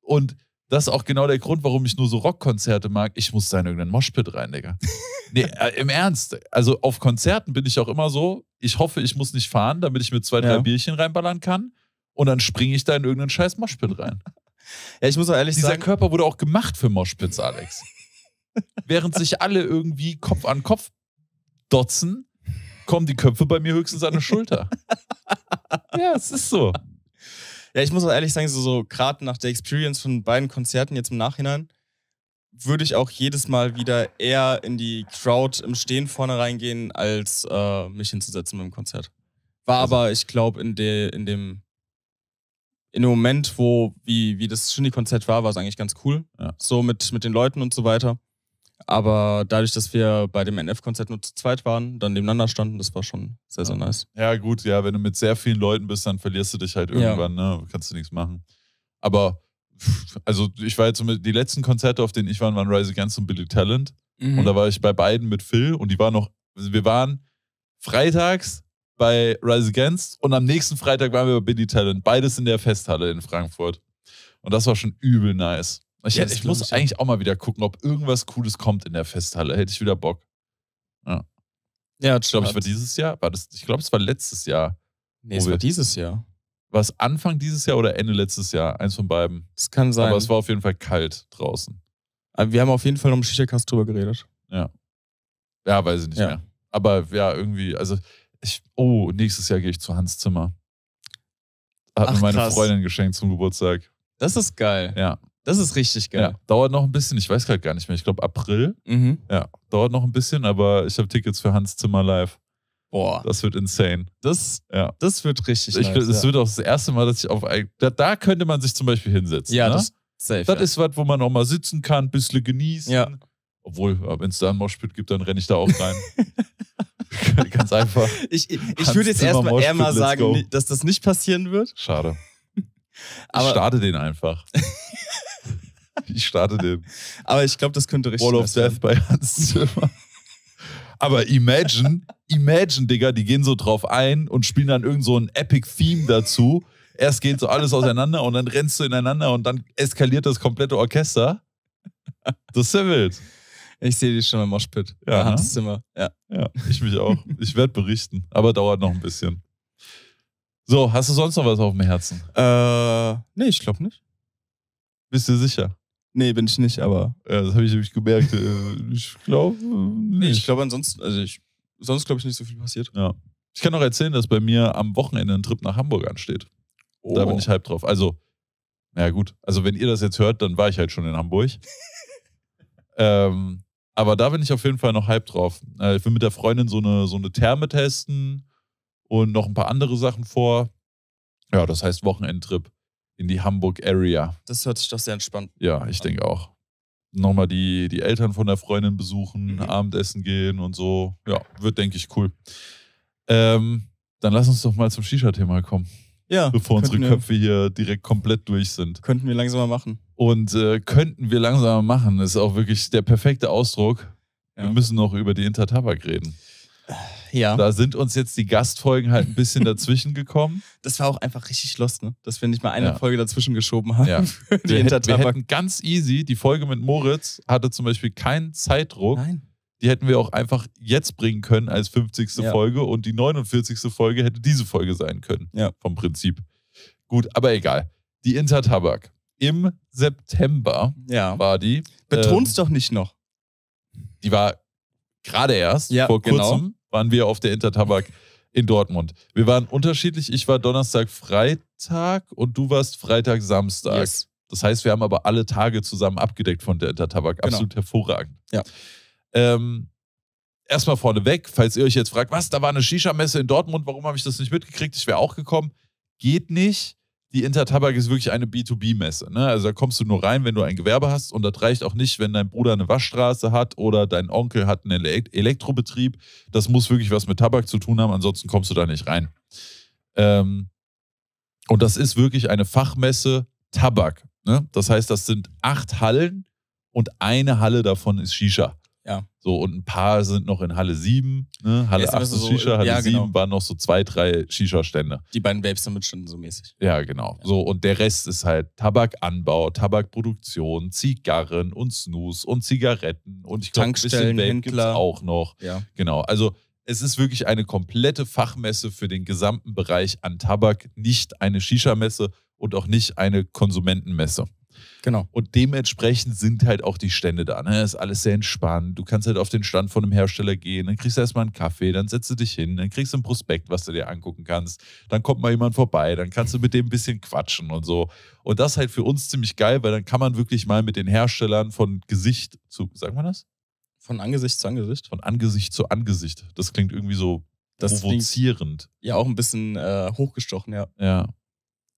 Und das ist auch genau der Grund, warum ich nur so Rockkonzerte mag. Ich muss da in irgendeinen Moshpit rein, Digga. nee, äh, im Ernst. Also auf Konzerten bin ich auch immer so, ich hoffe, ich muss nicht fahren, damit ich mir zwei, drei ja. Bierchen reinballern kann. Und dann springe ich da in irgendeinen scheiß Moshpit rein. ja, ich muss auch ehrlich Dieser sagen. Dieser Körper wurde auch gemacht für Moshpits, Alex. Während sich alle irgendwie Kopf an Kopf dotzen, kommen die Köpfe bei mir höchstens an die Schulter. ja, es ist so. Ja, ich muss auch ehrlich sagen, so, so gerade nach der Experience von beiden Konzerten jetzt im Nachhinein, würde ich auch jedes Mal wieder eher in die Crowd im Stehen vorne reingehen, als äh, mich hinzusetzen mit dem Konzert. War also. aber, ich glaube, in, de, in dem in dem Moment, wo, wie, wie das Shindy-Konzert war, war es eigentlich ganz cool. Ja. So mit, mit den Leuten und so weiter. Aber dadurch, dass wir bei dem NF-Konzert nur zu zweit waren, dann nebeneinander standen, das war schon sehr, sehr nice. Ja, gut, ja, wenn du mit sehr vielen Leuten bist, dann verlierst du dich halt irgendwann, ja. ne? Kannst du nichts machen. Aber, also ich war jetzt so mit, die letzten Konzerte, auf denen ich war, waren Rise Against und Billy Talent. Mhm. Und da war ich bei beiden mit Phil und die waren noch, wir waren freitags bei Rise Against und am nächsten Freitag waren wir bei Billy Talent. Beides in der Festhalle in Frankfurt. Und das war schon übel nice. Ich, ja, ich muss ich eigentlich auch mal wieder gucken, ob irgendwas Cooles kommt in der Festhalle. Hätte ich wieder Bock. Ja. Ja, ich glaube, es war dieses Jahr, war das, ich glaube, es war letztes Jahr. Nee, es war dieses Jahr. War es Anfang dieses Jahr oder Ende letztes Jahr? Eins von beiden. Es kann sein. Aber es war auf jeden Fall kalt draußen. Aber wir haben auf jeden Fall um Shisha-Cast drüber geredet. Ja. Ja, weiß ich nicht ja. mehr. Aber ja, irgendwie, also ich, oh, nächstes Jahr gehe ich zu Hans Zimmer. Hat Ach, mir meine krass. Freundin geschenkt zum Geburtstag. Das ist geil. Ja. Das ist richtig geil. Ja, dauert noch ein bisschen, ich weiß gerade gar nicht mehr, ich glaube April. Mhm. Ja, dauert noch ein bisschen, aber ich habe Tickets für Hans Zimmer live. Boah. Das wird insane. Das, ja. das wird richtig ich, nice, Das ja. wird auch das erste Mal, dass ich auf da, da könnte man sich zum Beispiel hinsetzen. Ja, ne? das, safe, das ja. ist was, wo man auch mal sitzen kann, ein bisschen genießen. Ja. Obwohl, äh, wenn es da ein Moshpit gibt, dann renne ich da auch rein. Ganz einfach. Ich, ich, würde jetzt erstmal eher mal sagen, dass das nicht passieren wird. Schade. Aber ich starte den einfach. Ich starte den. Aber ich glaube, das könnte richtig Wall of Death bei Hans Zimmer. Aber imagine, imagine, Digga, die gehen so drauf ein und spielen dann irgend so ein epic Theme dazu. Erst geht so alles auseinander und dann rennst du ineinander und dann eskaliert das komplette Orchester. Das ist ja wild. Ich sehe dich schon im Moshpit. Ja. Bei ne? Hans Zimmer. Ja. ja, ich mich auch. Ich werde berichten, aber dauert noch ein bisschen. So, hast du sonst noch was auf dem Herzen? Äh, nee, ich glaube nicht. Bist du sicher? Nee, bin ich nicht, aber ja, das habe ich nämlich gemerkt. Äh, ich glaube äh, nicht. Ich glaube ansonsten, also ich, sonst glaube ich nicht so viel passiert. Ja. Ich kann auch erzählen, dass bei mir am Wochenende ein Trip nach Hamburg ansteht. Oh. Da bin ich oh. halb drauf. Also, naja, gut. Also, wenn ihr das jetzt hört, dann war ich halt schon in Hamburg. ähm, aber da bin ich auf jeden Fall noch halb drauf. Äh, ich will mit der Freundin so eine, so eine Therme testen und noch ein paar andere Sachen vor. Ja, das heißt Wochenendtrip in die Hamburg Area. Das hört sich doch sehr entspannt. Ja, ich denke auch. Nochmal die, die Eltern von der Freundin besuchen, mhm. Abendessen gehen und so. Ja, wird, denke ich, cool. Ähm, dann lass uns doch mal zum Shisha-Thema kommen. Ja. Bevor unsere wir, Köpfe hier direkt komplett durch sind. Könnten wir langsamer machen. Und äh, könnten wir langsamer machen, ist auch wirklich der perfekte Ausdruck. Ja. Wir müssen noch über die Intertabak reden. Ja. Da sind uns jetzt die Gastfolgen halt ein bisschen dazwischen gekommen. Das war auch einfach richtig lost, ne? Dass wir nicht mal eine ja. Folge dazwischen geschoben haben. Ja. wir, hätten, wir hätten ganz easy, die Folge mit Moritz hatte zum Beispiel keinen Zeitdruck. Nein. Die hätten wir auch einfach jetzt bringen können als 50. Ja. Folge und die 49. Folge hätte diese Folge sein können. Ja. Vom Prinzip. Gut, aber egal. Die Intertabak. Im September ja. war die. Betonst ähm, doch nicht noch. Die war gerade erst, ja, vor genau. kurzem. Genau waren wir auf der Intertabak in Dortmund. Wir waren unterschiedlich. Ich war Donnerstag, Freitag und du warst Freitag, Samstag. Yes. Das heißt, wir haben aber alle Tage zusammen abgedeckt von der Intertabak. Genau. Absolut hervorragend. Ja. Ähm, erstmal vorneweg, falls ihr euch jetzt fragt, was, da war eine Shisha-Messe in Dortmund, warum habe ich das nicht mitgekriegt? Ich wäre auch gekommen. Geht nicht die Intertabak ist wirklich eine B2B-Messe. Ne? Also da kommst du nur rein, wenn du ein Gewerbe hast und das reicht auch nicht, wenn dein Bruder eine Waschstraße hat oder dein Onkel hat einen Elektrobetrieb. Das muss wirklich was mit Tabak zu tun haben, ansonsten kommst du da nicht rein. Ähm, und das ist wirklich eine Fachmesse Tabak. Ne? Das heißt, das sind acht Hallen und eine Halle davon ist Shisha. Ja. So, und ein paar sind noch in Halle 7, ne? Halle ja, 8 ist so, Shisha, Halle ja, 7 genau. waren noch so zwei, drei Shisha-Stände. Die beiden Vapes damit schon so mäßig. Ja, genau. Ja. So, und der Rest ist halt Tabakanbau, Tabakproduktion, Zigarren und Snus und Zigaretten und ich glaube, ein bisschen Vape auch noch. Ja. Genau. Also es ist wirklich eine komplette Fachmesse für den gesamten Bereich an Tabak, nicht eine Shisha-Messe und auch nicht eine Konsumentenmesse. Genau. Und dementsprechend sind halt auch die Stände da. Ne? Ist alles sehr entspannt. Du kannst halt auf den Stand von einem Hersteller gehen, dann kriegst du erstmal einen Kaffee, dann setzt du dich hin, dann kriegst du ein Prospekt, was du dir angucken kannst. Dann kommt mal jemand vorbei, dann kannst du mit dem ein bisschen quatschen und so. Und das ist halt für uns ziemlich geil, weil dann kann man wirklich mal mit den Herstellern von Gesicht zu, sagen wir das? Von Angesicht zu Angesicht? Von Angesicht zu Angesicht. Das klingt irgendwie so das provozierend. Klingt, ja, auch ein bisschen äh, hochgestochen, ja. Ja.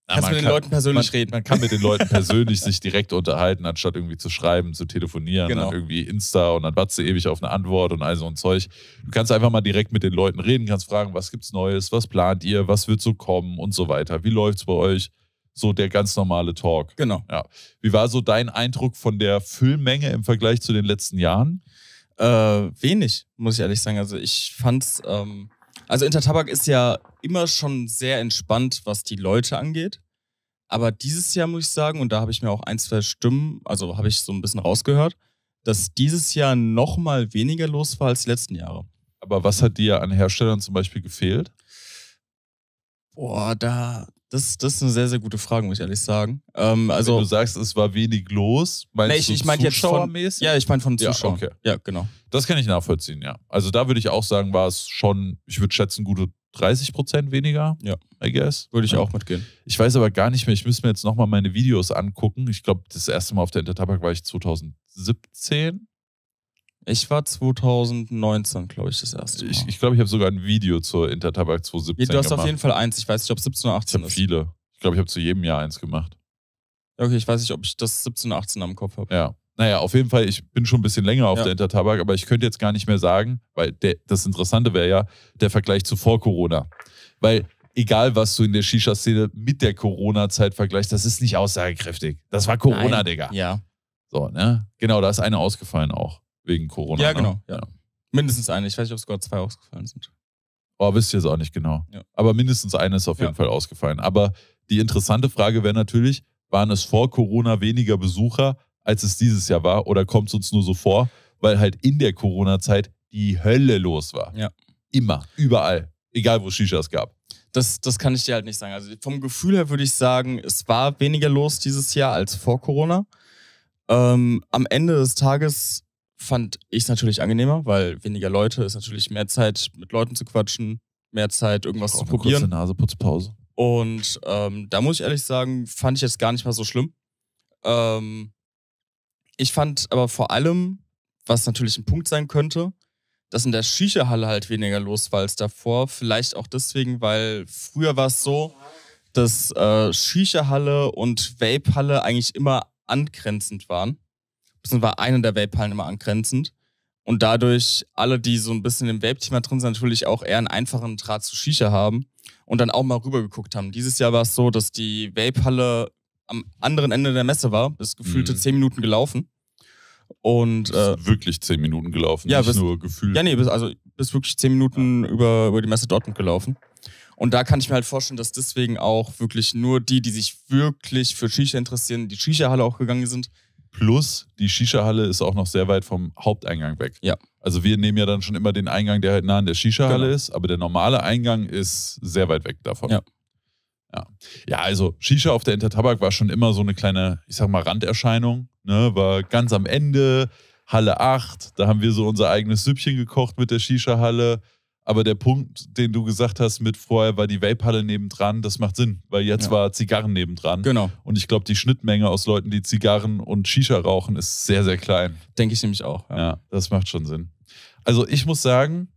Na, ah, Kannst mit den kann, Leuten persönlich man, reden. Man kann mit den Leuten persönlich sich direkt unterhalten, anstatt irgendwie zu schreiben, zu telefonieren, genau. dann irgendwie Insta und dann wartest du ewig auf eine Antwort und all so ein Zeug. Du kannst einfach mal direkt mit den Leuten reden, kannst fragen, was gibt's Neues, was plant ihr, was wird so kommen und so weiter. Wie läuft's bei euch? So der ganz normale Talk. Genau. Ja. Wie war so dein Eindruck von der Füllmenge im Vergleich zu den letzten Jahren? Äh, wenig, muss ich ehrlich sagen. Also ich fand's. Ähm also Intertabak ist ja immer schon sehr entspannt, was die Leute angeht. Aber dieses Jahr muss ich sagen, und da habe ich mir auch ein, zwei Stimmen, also habe ich so ein bisschen rausgehört, dass dieses Jahr noch mal weniger los war als die letzten Jahre. Aber was hat dir an Herstellern zum Beispiel gefehlt? Boah, da, das, das ist eine sehr, sehr gute Frage, muss ich ehrlich sagen. Ähm, also, Wenn du sagst, es war wenig los, meinst nee, ich, du ich mein zuschauermäßig? Von, ja, ich meine von Zuschauern. Ja, okay. ja, genau. Das kann ich nachvollziehen, ja. Also da würde ich auch sagen, war es schon, ich würde schätzen, gute 30 Prozent weniger, ja. I guess. Würde ich ja. auch mitgehen. Ich weiß aber gar nicht mehr, ich müsste mir jetzt nochmal meine Videos angucken. Ich glaube, das erste Mal auf der Intertabak war ich 2017. Ich war 2019, glaube ich, das erste Mal. Ich glaube, ich, glaub, ich habe sogar ein Video zur Intertabak 2017 gemacht. Du hast gemacht. auf jeden Fall eins. Ich weiß nicht, ob 17 oder 18 ich ist. viele. Ich glaube, ich habe zu jedem Jahr eins gemacht. Okay, ich weiß nicht, ob ich das 17 oder 18 am Kopf habe. Ja. Naja, auf jeden Fall, ich bin schon ein bisschen länger auf ja. der Intertabak, aber ich könnte jetzt gar nicht mehr sagen, weil der, das Interessante wäre ja der Vergleich zu vor Corona. Weil egal, was du in der Shisha-Szene mit der Corona-Zeit vergleichst, das ist nicht aussagekräftig. Das war Corona, Nein. Digga. Ja. So, ne? Genau, da ist eine ausgefallen auch. Wegen Corona. Ja, ne? genau. Ja. ja. Mindestens eine. Ich weiß nicht, ob sogar zwei ausgefallen sind. Oh, wisst ihr es auch nicht genau. Ja. Aber mindestens eine ist auf jeden ja. Fall ausgefallen. Aber die interessante Frage wäre natürlich, waren es vor Corona weniger Besucher, als es dieses Jahr war? Oder kommt es uns nur so vor, weil halt in der Corona-Zeit die Hölle los war? Ja. Immer, überall. Egal, wo Shishas gab. Das, das kann ich dir halt nicht sagen. Also vom Gefühl her würde ich sagen, es war weniger los dieses Jahr als vor Corona. Ähm, am Ende des Tages fand ich es natürlich angenehmer, weil weniger Leute ist natürlich mehr Zeit, mit Leuten zu quatschen, mehr Zeit, irgendwas zu probieren. Kurze Naseputzpause. Und ähm, da muss ich ehrlich sagen, fand ich jetzt gar nicht mal so schlimm. Ähm, ich fand aber vor allem, was natürlich ein Punkt sein könnte, dass in der Shisha-Halle halt weniger los war als davor. Vielleicht auch deswegen, weil früher war es so, dass äh, Shisha-Halle und Vape-Halle eigentlich immer angrenzend waren war einer der Vape-Hallen immer angrenzend. Und dadurch alle, die so ein bisschen im Vape-Thema drin sind, natürlich auch eher einen einfachen Draht zu Shisha haben und dann auch mal rübergeguckt haben. Dieses Jahr war es so, dass die Vape-Halle am anderen Ende der Messe war, ist gefühlte mhm. zehn Minuten gelaufen. Und äh, wirklich zehn Minuten gelaufen, ja, nicht bist, nur gefühlt. Ja, nee, bis, also bist wirklich zehn Minuten ja. über, über die Messe Dortmund gelaufen. Und da kann ich mir halt vorstellen, dass deswegen auch wirklich nur die, die sich wirklich für Shisha interessieren, die Shisha-Halle auch gegangen sind, Plus die Shisha-Halle ist auch noch sehr weit vom Haupteingang weg. Ja. Also wir nehmen ja dann schon immer den Eingang, der halt nah an der Shisha-Halle genau. ist, aber der normale Eingang ist sehr weit weg davon. Ja. Ja, ja also Shisha auf der Intertabak war schon immer so eine kleine, ich sag mal, Randerscheinung. Ne? War ganz am Ende, Halle 8, da haben wir so unser eigenes Süppchen gekocht mit der Shisha-Halle. Aber der Punkt, den du gesagt hast, mit vorher war die Vape-Halle nebendran, das macht Sinn, weil jetzt ja. war Zigarren nebendran. Genau. Und ich glaube, die Schnittmenge aus Leuten, die Zigarren und Shisha rauchen, ist sehr, sehr klein. Denke ich nämlich auch. Ja. ja, das macht schon Sinn. Also ich muss sagen,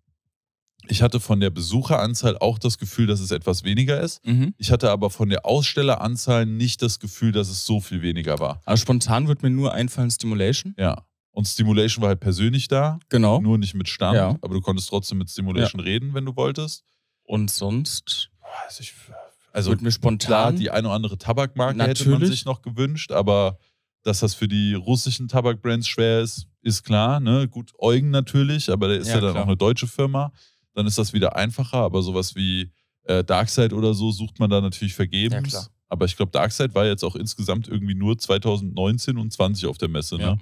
ich hatte von der Besucheranzahl auch das Gefühl, dass es etwas weniger ist. Mhm. Ich hatte aber von der Ausstelleranzahl nicht das Gefühl, dass es so viel weniger war. Aber spontan wird mir nur einfallen Stimulation. Ja. Und Stimulation war halt persönlich da. Genau. Nur nicht mit Stand, ja. aber du konntest trotzdem mit Stimulation ja. reden, wenn du wolltest. Und sonst? Also, ich, also mir spontan. Klar, die eine oder andere Tabakmarke natürlich. hätte man sich noch gewünscht, aber dass das für die russischen Tabakbrands schwer ist, ist klar. Ne? Gut, Eugen natürlich, aber der ist ja, ja dann klar. auch eine deutsche Firma. Dann ist das wieder einfacher, aber sowas wie äh, Darkside oder so sucht man da natürlich vergebens. Ja, klar. aber ich glaube, Darkside war jetzt auch insgesamt irgendwie nur 2019 und 20 auf der Messe. Ne? Ja.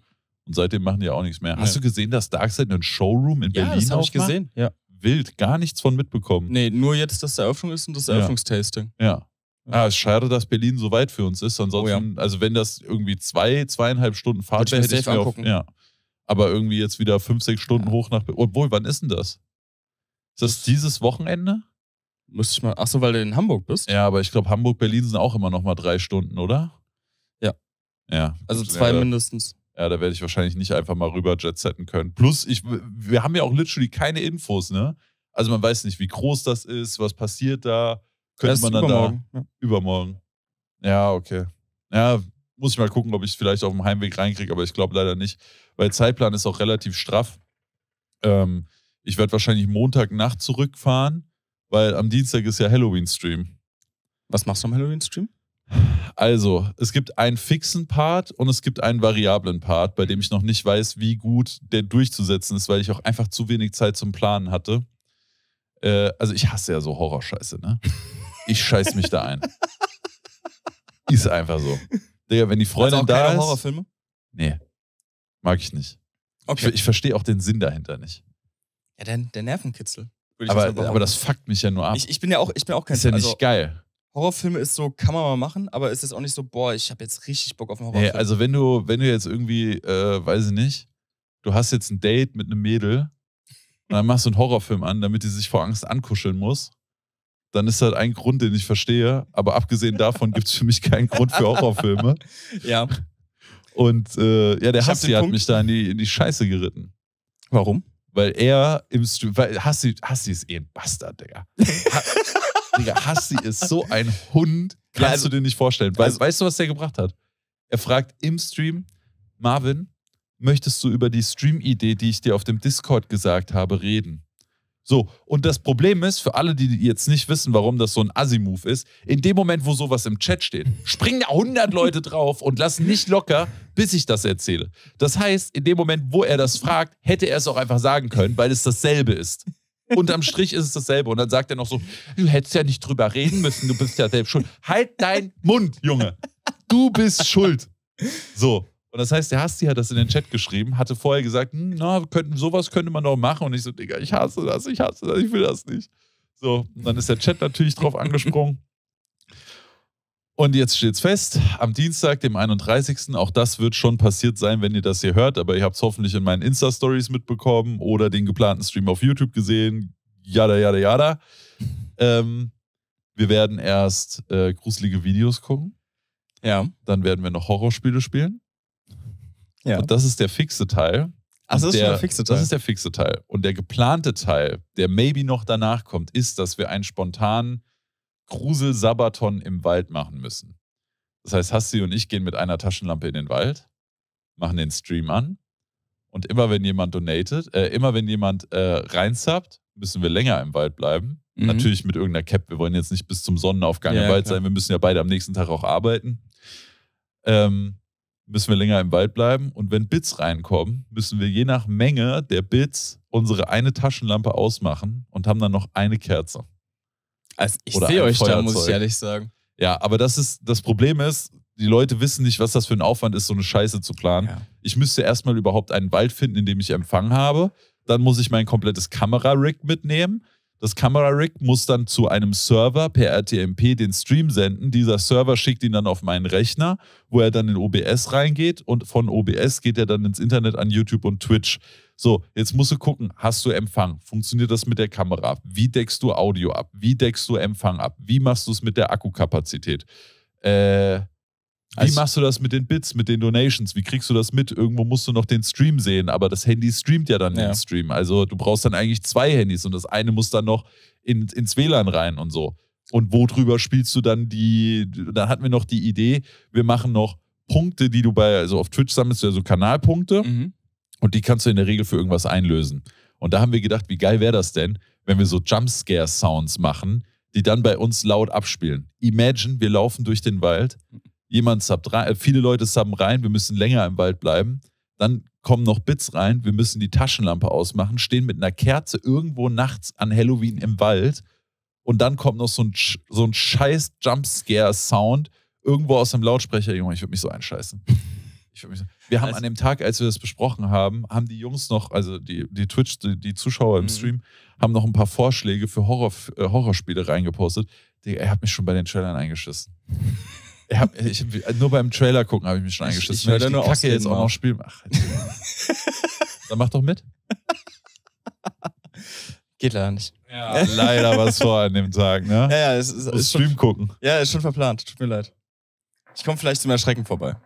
Und seitdem machen die auch nichts mehr. Hast ja. du gesehen, dass Darkseid einen Showroom in ja, Berlin Ja, habe ich gesehen. Ja. Wild, gar nichts von mitbekommen. Nee, nur jetzt, dass der Eröffnung ist und das Eröffnungstasting. Ja. Ah, schade, dass Berlin so weit für uns ist. Ansonsten, oh, also wenn das irgendwie zwei, zweieinhalb Stunden Fahrt wäre, hätte ich mir auf, ja. Aber irgendwie jetzt wieder fünf, sechs Stunden hoch nach. Berlin. Obwohl, wann ist denn das? Ist das dieses Wochenende? Müsste ich mal. Achso, weil du in Hamburg bist? Ja, aber ich glaube, Hamburg, Berlin sind auch immer noch mal drei Stunden, oder? Ja. Ja. Also zwei ja, äh, mindestens. Ja, da werde ich wahrscheinlich nicht einfach mal rüber jetsetten können. Plus, ich, wir haben ja auch literally keine Infos, ne? Also man weiß nicht, wie groß das ist, was passiert da. Könnte man dann übermorgen. da. Ja. Übermorgen. Ja, okay. Ja, muss ich mal gucken, ob ich es vielleicht auf dem Heimweg reinkriege, aber ich glaube leider nicht, weil Zeitplan ist auch relativ straff. Ähm, ich werde wahrscheinlich Montagnacht zurückfahren, weil am Dienstag ist ja Halloween-Stream. Was machst du am Halloween-Stream? Also, es gibt einen fixen Part und es gibt einen variablen Part, bei dem ich noch nicht weiß, wie gut der durchzusetzen ist, weil ich auch einfach zu wenig Zeit zum Planen hatte. Äh, also, ich hasse ja so Horrorscheiße, ne? Ich scheiß mich da ein. Ist einfach so. Digga, wenn die Freundin also da ist. Horrorfilme? Nee. Mag ich nicht. Okay. Ich, ich verstehe auch den Sinn dahinter nicht. Ja, der, der Nervenkitzel. Aber, aber das fuckt mich ja nur ab. Ich, ich bin ja auch, ich bin auch kein Ist ja nicht also, geil. Horrorfilme ist so, kann man mal machen, aber ist jetzt auch nicht so, boah, ich habe jetzt richtig Bock auf einen Horrorfilm. Ey, also wenn du, wenn du jetzt irgendwie, äh, weiß ich nicht, du hast jetzt ein Date mit einem Mädel und dann machst du einen Horrorfilm an, damit die sich vor Angst ankuscheln muss, dann ist das ein Grund, den ich verstehe. Aber abgesehen davon gibt es für mich keinen Grund für Horrorfilme. Ja. Und äh, ja, der Hassi hat Punkt. mich da in die, in die Scheiße geritten. Warum? Weil er im Stream, weil Hassi, Hassi ist eh ein Bastard, Digga. Digga, Hassi ist so ein Hund. Kannst ja, also, du dir nicht vorstellen. Weißt, also, weißt du, was der gebracht hat? Er fragt im Stream, Marvin, möchtest du über die Stream-Idee, die ich dir auf dem Discord gesagt habe, reden? So, und das Problem ist, für alle, die jetzt nicht wissen, warum das so ein Assi-Move ist, in dem Moment, wo sowas im Chat steht, springen da 100 Leute drauf und lassen nicht locker, bis ich das erzähle. Das heißt, in dem Moment, wo er das fragt, hätte er es auch einfach sagen können, weil es dasselbe ist. Unterm Strich ist es dasselbe. Und dann sagt er noch so: Du hättest ja nicht drüber reden müssen, du bist ja selbst schuld. Halt deinen Mund, Junge. Du bist schuld. So. Und das heißt, der Hasti hat das in den Chat geschrieben, hatte vorher gesagt, hm, na, könnten, sowas könnte man doch machen. Und ich so, Digga, ich hasse das, ich hasse das, ich will das nicht. So, und dann ist der Chat natürlich drauf angesprungen. Und jetzt steht es fest, am Dienstag, dem 31. Auch das wird schon passiert sein, wenn ihr das hier hört, aber ihr habt es hoffentlich in meinen Insta-Stories mitbekommen oder den geplanten Stream auf YouTube gesehen. Jada, jada, jada. Ähm, wir werden erst äh, gruselige Videos gucken. Ja. Dann werden wir noch Horrorspiele spielen. Ja. Und das ist der fixe Teil. Ach, das ist der, der fixe Teil. Das ist der fixe Teil. Und der geplante Teil, der maybe noch danach kommt, ist, dass wir einen spontanen Grusel-Sabaton im Wald machen müssen. Das heißt, Hassi und ich gehen mit einer Taschenlampe in den Wald, machen den Stream an und immer wenn jemand donatet, äh, immer wenn jemand äh, reinsubbt, müssen wir länger im Wald bleiben. Mhm. Natürlich mit irgendeiner Cap. Wir wollen jetzt nicht bis zum Sonnenaufgang ja, im Wald klar. sein. Wir müssen ja beide am nächsten Tag auch arbeiten. Ähm, müssen wir länger im Wald bleiben. Und wenn Bits reinkommen, müssen wir je nach Menge der Bits unsere eine Taschenlampe ausmachen und haben dann noch eine Kerze. Also ich sehe euch Feuerzeug. da, muss ich ehrlich sagen. Ja, aber das ist, das Problem ist, die Leute wissen nicht, was das für ein Aufwand ist, so eine Scheiße zu planen. Ja. Ich müsste erstmal überhaupt einen Wald finden, in dem ich Empfang habe. Dann muss ich mein komplettes Kamerarig mitnehmen. Das Kamerarig muss dann zu einem Server per RTMP den Stream senden. Dieser Server schickt ihn dann auf meinen Rechner, wo er dann in OBS reingeht und von OBS geht er dann ins Internet an YouTube und Twitch. So, jetzt musst du gucken, hast du Empfang? Funktioniert das mit der Kamera Wie deckst du Audio ab? Wie deckst du Empfang ab? Wie machst du es mit der Akkukapazität? Äh, wie also machst du das mit den Bits, mit den Donations? Wie kriegst du das mit? Irgendwo musst du noch den Stream sehen, aber das Handy streamt ja dann ja. den Stream. Also du brauchst dann eigentlich zwei Handys und das eine muss dann noch in, ins WLAN rein und so. Und wo drüber spielst du dann die? Dann hatten wir noch die Idee, wir machen noch Punkte, die du bei, also auf Twitch sammelst du ja so Kanalpunkte. Mhm. Und die kannst du in der Regel für irgendwas einlösen. Und da haben wir gedacht, wie geil wäre das denn, wenn wir so Jumpscare-Sounds machen, die dann bei uns laut abspielen. Imagine, wir laufen durch den Wald, jemand subbt rein, äh, viele Leute subben rein, wir müssen länger im Wald bleiben. Dann kommen noch Bits rein, wir müssen die Taschenlampe ausmachen, stehen mit einer Kerze irgendwo nachts an Halloween im Wald und dann kommt noch so ein, so ein scheiß Jumpscare-Sound irgendwo aus dem Lautsprecher. Junge, ich würde mich so einscheißen wir haben also, an dem Tag, als wir das besprochen haben, haben die Jungs noch, also die, die Twitch, die, die Zuschauer im mhm. Stream, haben noch ein paar Vorschläge für Horror, äh, Horrorspiele reingepostet. er hat mich schon bei den Trailern eingeschissen. hab, ich, nur beim Trailer gucken habe ich mich schon eingeschissen. Ich, ich, Wenn ich nur Kacke jetzt auch noch spielen. Ach, halt dann mach doch mit. Geht leider nicht. Ja, leider was vor an dem Tag, ne? Ja, ja, es ist, ist Stream schon, gucken. Ja, ist schon verplant. Tut mir leid. Ich komme vielleicht zum Erschrecken vorbei.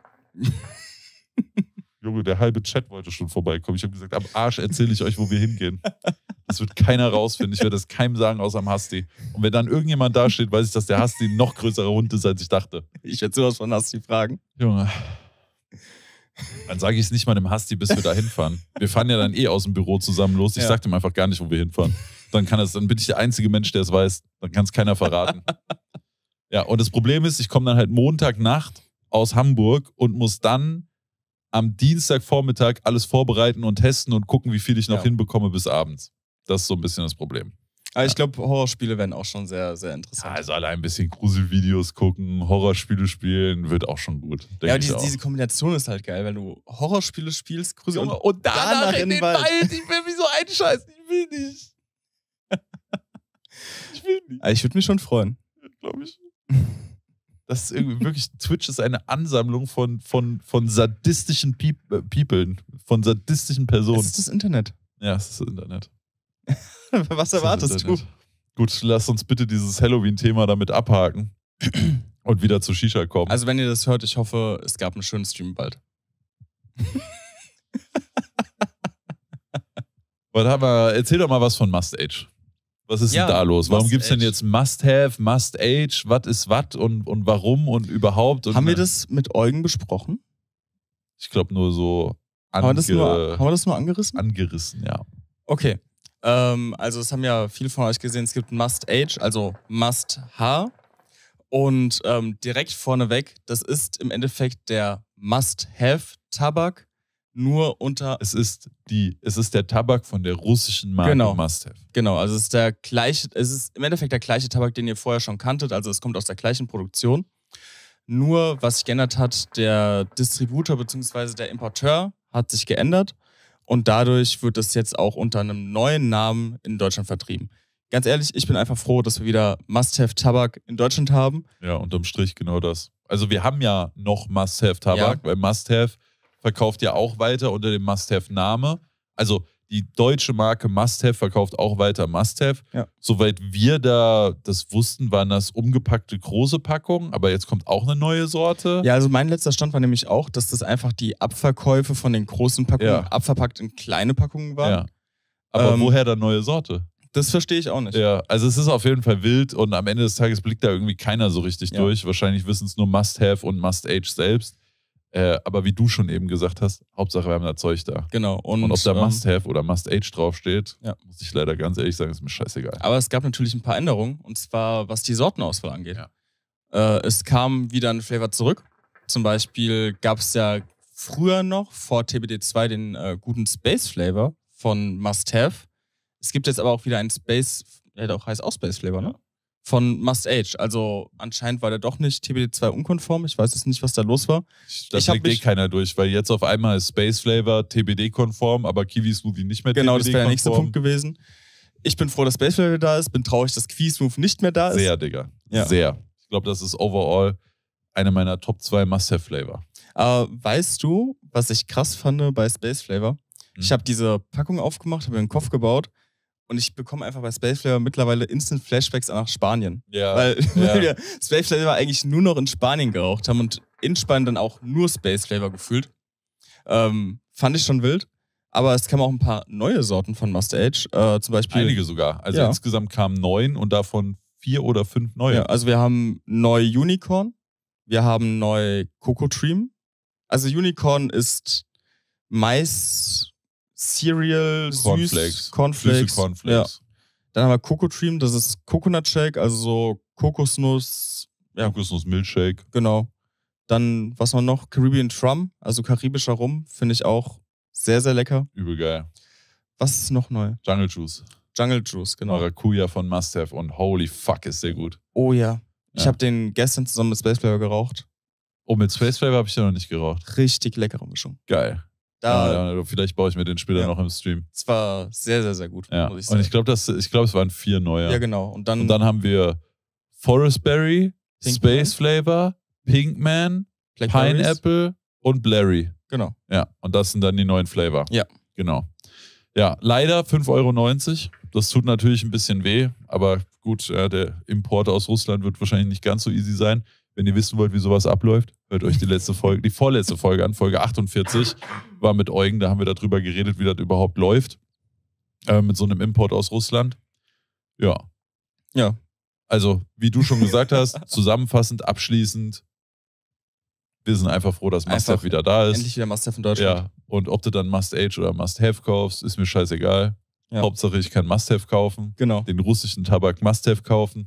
Junge, der halbe Chat wollte schon vorbeikommen. Ich habe gesagt, am Arsch erzähle ich euch, wo wir hingehen. Das wird keiner rausfinden. Ich werde das keinem sagen, außer am Hasti. Und wenn dann irgendjemand dasteht, weiß ich, dass der Hasti ein noch größerer Hund ist, als ich dachte. Ich werde sowas von Hasti fragen. Junge. Dann sage ich es nicht mal dem Hasti, bis wir da hinfahren. Wir fahren ja dann eh aus dem Büro zusammen los. Ich ja. sage dem einfach gar nicht, wo wir hinfahren. Dann kann das, dann bin ich der einzige Mensch, der es weiß. Dann kann es keiner verraten. Ja, und das Problem ist, ich komme dann halt Montagnacht aus Hamburg und muss dann am Dienstagvormittag alles vorbereiten und testen und gucken, wie viel ich noch ja. hinbekomme bis abends. Das ist so ein bisschen das Problem. Aber ja. ich glaube, Horrorspiele werden auch schon sehr, sehr interessant. Ja, also allein ein bisschen Gruselvideos gucken, Horrorspiele spielen, wird auch schon gut. Ja, diese, diese, Kombination ist halt geil, weil du Horrorspiele spielst, Grusel und, und danach, danach in, den Wald. Wald. Ich will mich so einscheißen, ich will nicht. ich will nicht. Aber ich ah, würde mich schon freuen. Glaube ich. Das ist irgendwie wirklich, Twitch ist eine Ansammlung von, von, von sadistischen Piep äh, Peoplen, von sadistischen Personen. Das ist das Internet. Ja, es ist das Internet. Was erwartest Internet. du? Gut, lass uns bitte dieses Halloween-Thema damit abhaken und wieder zu Shisha kommen. Also, wenn ihr das hört, ich hoffe, es gab einen schönen Stream bald. was haben wir, erzähl doch mal was von Must Age. Was ist ja, denn da los? Warum gibt es denn jetzt Must-Have, Must-Age? Was ist was und, und warum und überhaupt? Und haben wir das mit Eugen besprochen? Ich glaube nur so. Ange haben, wir das nur, haben wir das nur angerissen? Angerissen, ja. Okay. Ähm, also, es haben ja viele von euch gesehen, es gibt Must-Age, also Must-Haar. Und ähm, direkt vorneweg, das ist im Endeffekt der Must-Have-Tabak nur unter. Es ist die, es ist der Tabak von der russischen Marke genau. Must-Have. Genau, also es ist der gleiche, es ist im Endeffekt der gleiche Tabak, den ihr vorher schon kanntet. Also es kommt aus der gleichen Produktion. Nur, was sich geändert hat, der Distributor bzw. der Importeur hat sich geändert und dadurch wird es jetzt auch unter einem neuen Namen in Deutschland vertrieben. Ganz ehrlich, ich bin einfach froh, dass wir wieder Must-Have-Tabak in Deutschland haben. Ja, unterm Strich genau das. Also wir haben ja noch Must-Have-Tabak, ja. weil Must-Have verkauft ja auch weiter unter dem Must-Have-Name. Also die deutsche Marke Must-Have verkauft auch weiter Must-Have. Ja. Soweit wir da das wussten, waren das umgepackte große Packungen, aber jetzt kommt auch eine neue Sorte. Ja, also mein letzter Stand war nämlich auch, dass das einfach die Abverkäufe von den großen Packungen ja. abverpackt in kleine Packungen waren. Ja. Aber ähm, woher dann neue Sorte? Das verstehe ich auch nicht. Ja, also es ist auf jeden Fall wild und am Ende des Tages blickt da irgendwie keiner so richtig durch. Wahrscheinlich wissen es nur Must-Have und Must-Age selbst. Äh, aber wie du schon eben gesagt hast, Hauptsache wir haben da Zeug da. Genau. Und, und ob da ähm, Must-Have oder Must-Age draufsteht, ja. muss ich leider ganz ehrlich sagen, ist mir scheißegal. Aber es gab natürlich ein paar Änderungen und zwar was die Sortenauswahl angeht. Ja. Äh, es kam wieder ein Flavor zurück. Zum Beispiel gab es ja früher noch vor TBD2 den äh, guten Space Flavor von Must Have. Es gibt jetzt aber auch wieder einen Space, der auch heißt auch Space Flavor, ne? von Must Age. Also anscheinend war der doch nicht TBD2 unkonform. Ich weiß jetzt nicht, was da los war. Das legt eh keiner durch, weil jetzt auf einmal ist Space Flavor TBD-konform, aber Kiwi Smoothie nicht mehr Genau, das wäre der nächste Punkt gewesen. Ich bin froh, dass Space Flavor da ist, bin traurig, dass Kiwi Smooth nicht mehr da ist. Sehr, Digga. Ja. Sehr. Ich glaube, das ist overall eine meiner Top 2 Must-Have-Flavor. Aber weißt du, was ich krass fand bei Space Flavor? Hm. Ich habe diese Packung aufgemacht, habe mir einen Kopf gebaut und ich bekomme einfach bei Spaceflavor mittlerweile Instant Flashbacks nach Spanien. Ja. Weil, ja. wir Space Flavor eigentlich nur noch in Spanien geraucht haben und in Spanien dann auch nur Space Flavor gefühlt. Ähm, fand ich schon wild. Aber es kamen auch ein paar neue Sorten von Master Age. Äh, zum Beispiel. Einige sogar. Also ja. insgesamt kamen neun und davon vier oder fünf neue. Ja, also wir haben neu Unicorn, wir haben neu Coco Dream. Also Unicorn ist Mais Cereal, Cornflakes. Süß, Cornflakes. Cornflakes. Ja. Dann haben wir Coco Cream, das ist Coconut Shake, also so Kokosnuss. Ja. Kokosnuss Milkshake. Genau. Dann, was haben noch? Caribbean Trum, also karibischer Rum, finde ich auch sehr, sehr lecker. Übel geil. Was ist noch neu? Jungle Juice. Jungle Juice, genau. Maracuja von Must Have und holy fuck, ist sehr gut. Oh ja. ja. Ich habe den gestern zusammen mit Space Flavor geraucht. Oh, mit Space Flavor habe ich ja noch nicht geraucht. Richtig leckere Mischung. Geil. Da ja, vielleicht baue ich mir den später ja. noch im Stream. Es war sehr, sehr, sehr gut, ja. muss ich sagen. Und ich glaube, glaub, es waren vier neue. Ja, genau. Und dann, Und dann haben wir Forestberry, Pink Space Man. Flavor, Pinkman, Black Pineapple Berries. und Blairy. Genau. Ja, und das sind dann die neuen Flavor. Ja. Genau. Ja, leider 5,90 Euro. Das tut natürlich ein bisschen weh, aber gut, ja, äh, der Import aus Russland wird wahrscheinlich nicht ganz so easy sein. Wenn ihr wissen wollt, wie sowas abläuft, hört euch die letzte Folge, die vorletzte Folge an, Folge 48 war mit Eugen, da haben wir darüber geredet, wie das überhaupt läuft. Äh, mit so einem Import aus Russland. Ja. Ja. Also, wie du schon gesagt hast, zusammenfassend, abschließend, wir sind einfach froh, dass Must-Have wieder da ist. Endlich wieder Must-Have in Deutschland. Ja. Und ob du dann Must-Age oder Must-Have kaufst, ist mir scheißegal. Ja. Hauptsache, ich kann Must-Have kaufen. Genau. Den russischen Tabak Must-Have kaufen.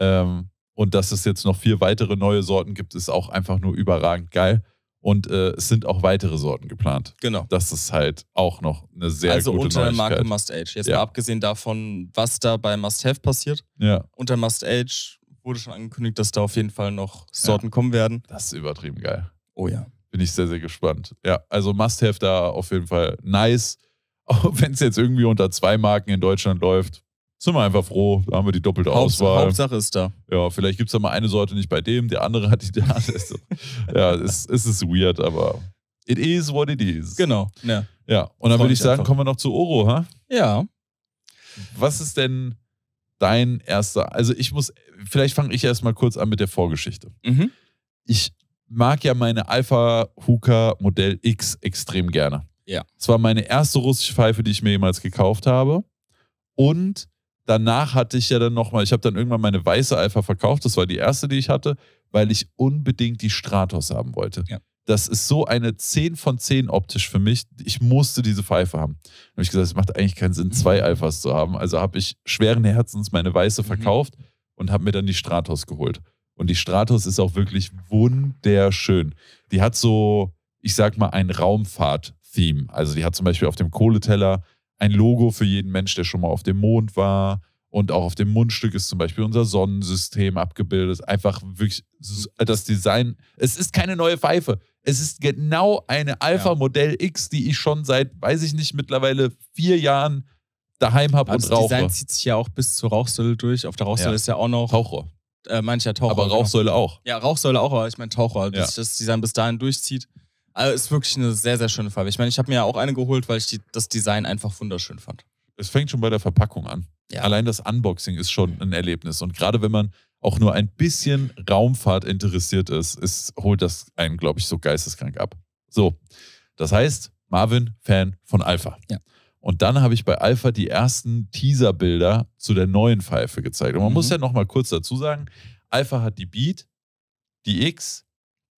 Ähm, und dass es jetzt noch vier weitere neue Sorten gibt, ist auch einfach nur überragend geil. Und äh, es sind auch weitere Sorten geplant. Genau. Das ist halt auch noch eine sehr also gute Neuigkeit. Also unter der Marke Must Age. Jetzt ja. mal abgesehen davon, was da bei Must Have passiert. Ja. Unter Must Age wurde schon angekündigt, dass da auf jeden Fall noch Sorten ja. kommen werden. Das ist übertrieben geil. Oh ja. Bin ich sehr, sehr gespannt. Ja, also Must Have da auf jeden Fall nice. Auch wenn es jetzt irgendwie unter zwei Marken in Deutschland läuft, sind wir einfach froh, da haben wir die doppelte Haupts Auswahl. Hauptsache ist da. Ja, vielleicht gibt es da mal eine Sorte nicht bei dem, der andere hat die da. ja, es, es ist weird, aber it is what it is. Genau. Ja, ja. und dann würde ich sagen, einfach. kommen wir noch zu Oro, ha? Ja. Was ist denn dein erster? Also, ich muss, vielleicht fange ich erstmal kurz an mit der Vorgeschichte. Mhm. Ich mag ja meine Alpha Hooker Modell X extrem gerne. Ja. Es war meine erste russische Pfeife, die ich mir jemals gekauft habe. Und danach hatte ich ja dann nochmal, ich habe dann irgendwann meine weiße Alpha verkauft, das war die erste, die ich hatte, weil ich unbedingt die Stratos haben wollte. Ja. Das ist so eine 10 von 10 optisch für mich. Ich musste diese Pfeife haben. Da habe ich gesagt, es macht eigentlich keinen Sinn, zwei Alphas mhm. zu haben. Also habe ich schweren Herzens meine weiße mhm. verkauft mhm. und habe mir dann die Stratos geholt. Und die Stratos ist auch wirklich wunderschön. Die hat so, ich sag mal, ein Raumfahrt-Theme. Also die hat zum Beispiel auf dem Kohleteller ein Logo für jeden Mensch, der schon mal auf dem Mond war. Und auch auf dem Mundstück ist zum Beispiel unser Sonnensystem abgebildet. Einfach wirklich das Design. Es ist keine neue Pfeife. Es ist genau eine Alpha ja. Modell X, die ich schon seit, weiß ich nicht, mittlerweile vier Jahren daheim habe und also rauche. Das Design zieht sich ja auch bis zur Rauchsäule durch. Auf der Rauchsäule ja. ist ja auch noch. Tauchrohr. Äh, mancher Tauchrohr. Aber genau. Rauchsäule auch. Ja, Rauchsäule auch, aber ich meine Tauchrohr, dass ja. sich das Design bis dahin durchzieht. Also ist wirklich eine sehr, sehr schöne Farbe. Ich meine, ich habe mir ja auch eine geholt, weil ich die, das Design einfach wunderschön fand. Es fängt schon bei der Verpackung an. Ja. Allein das Unboxing ist schon ein Erlebnis. Und gerade wenn man auch nur ein bisschen Raumfahrt interessiert ist, ist holt das einen, glaube ich, so geisteskrank ab. So, das heißt, Marvin, Fan von Alpha. Ja. Und dann habe ich bei Alpha die ersten Teaser-Bilder zu der neuen Pfeife gezeigt. Und man mhm. muss ja noch mal kurz dazu sagen, Alpha hat die Beat, die X,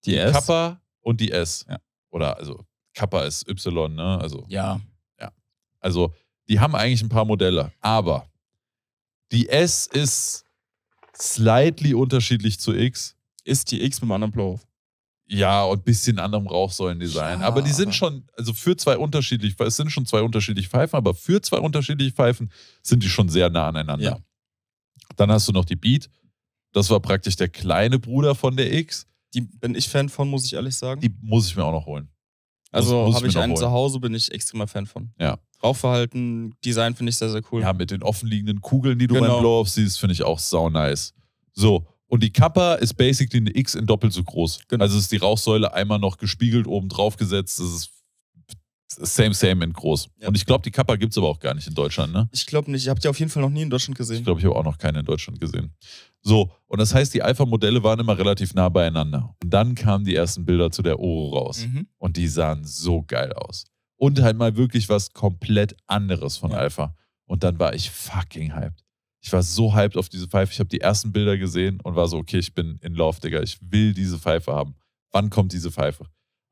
die, die S. Kappa, und die S. Ja. Oder also Kappa ist Y, ne? Also. Ja. Ja. Also, die haben eigentlich ein paar Modelle, aber die S ist slightly unterschiedlich zu X. Ist die X mit einem anderen Blow? Ja, und ein bisschen anderem Rauchsäulendesign. Ja, aber die sind aber schon, also für zwei unterschiedliche, es sind schon zwei unterschiedliche Pfeifen, aber für zwei unterschiedliche Pfeifen sind die schon sehr nah aneinander. Ja. Dann hast du noch die Beat. Das war praktisch der kleine Bruder von der X. Die bin ich Fan von, muss ich ehrlich sagen. Die muss ich mir auch noch holen. Also habe ich, ich einen zu Hause, bin ich extremer Fan von. Ja. Rauchverhalten, Design finde ich sehr, sehr cool. Ja, mit den offenliegenden Kugeln, die du genau. beim Blow-Off siehst, finde ich auch sau nice. So, und die Kappa ist basically eine X in doppelt so groß. Genau. Also ist die Rauchsäule einmal noch gespiegelt oben drauf gesetzt. Das ist Same, same in groß. Ja. Und ich glaube, die Kappa gibt es aber auch gar nicht in Deutschland, ne? Ich glaube nicht. Ich habe die auf jeden Fall noch nie in Deutschland gesehen. Ich glaube, ich habe auch noch keine in Deutschland gesehen. So, und das heißt, die Alpha-Modelle waren immer relativ nah beieinander. Und dann kamen die ersten Bilder zu der Oro raus. Mhm. Und die sahen so geil aus. Und halt mal wirklich was komplett anderes von ja. Alpha. Und dann war ich fucking hyped. Ich war so hyped auf diese Pfeife. Ich habe die ersten Bilder gesehen und war so, okay, ich bin in Love, Digga. Ich will diese Pfeife haben. Wann kommt diese Pfeife?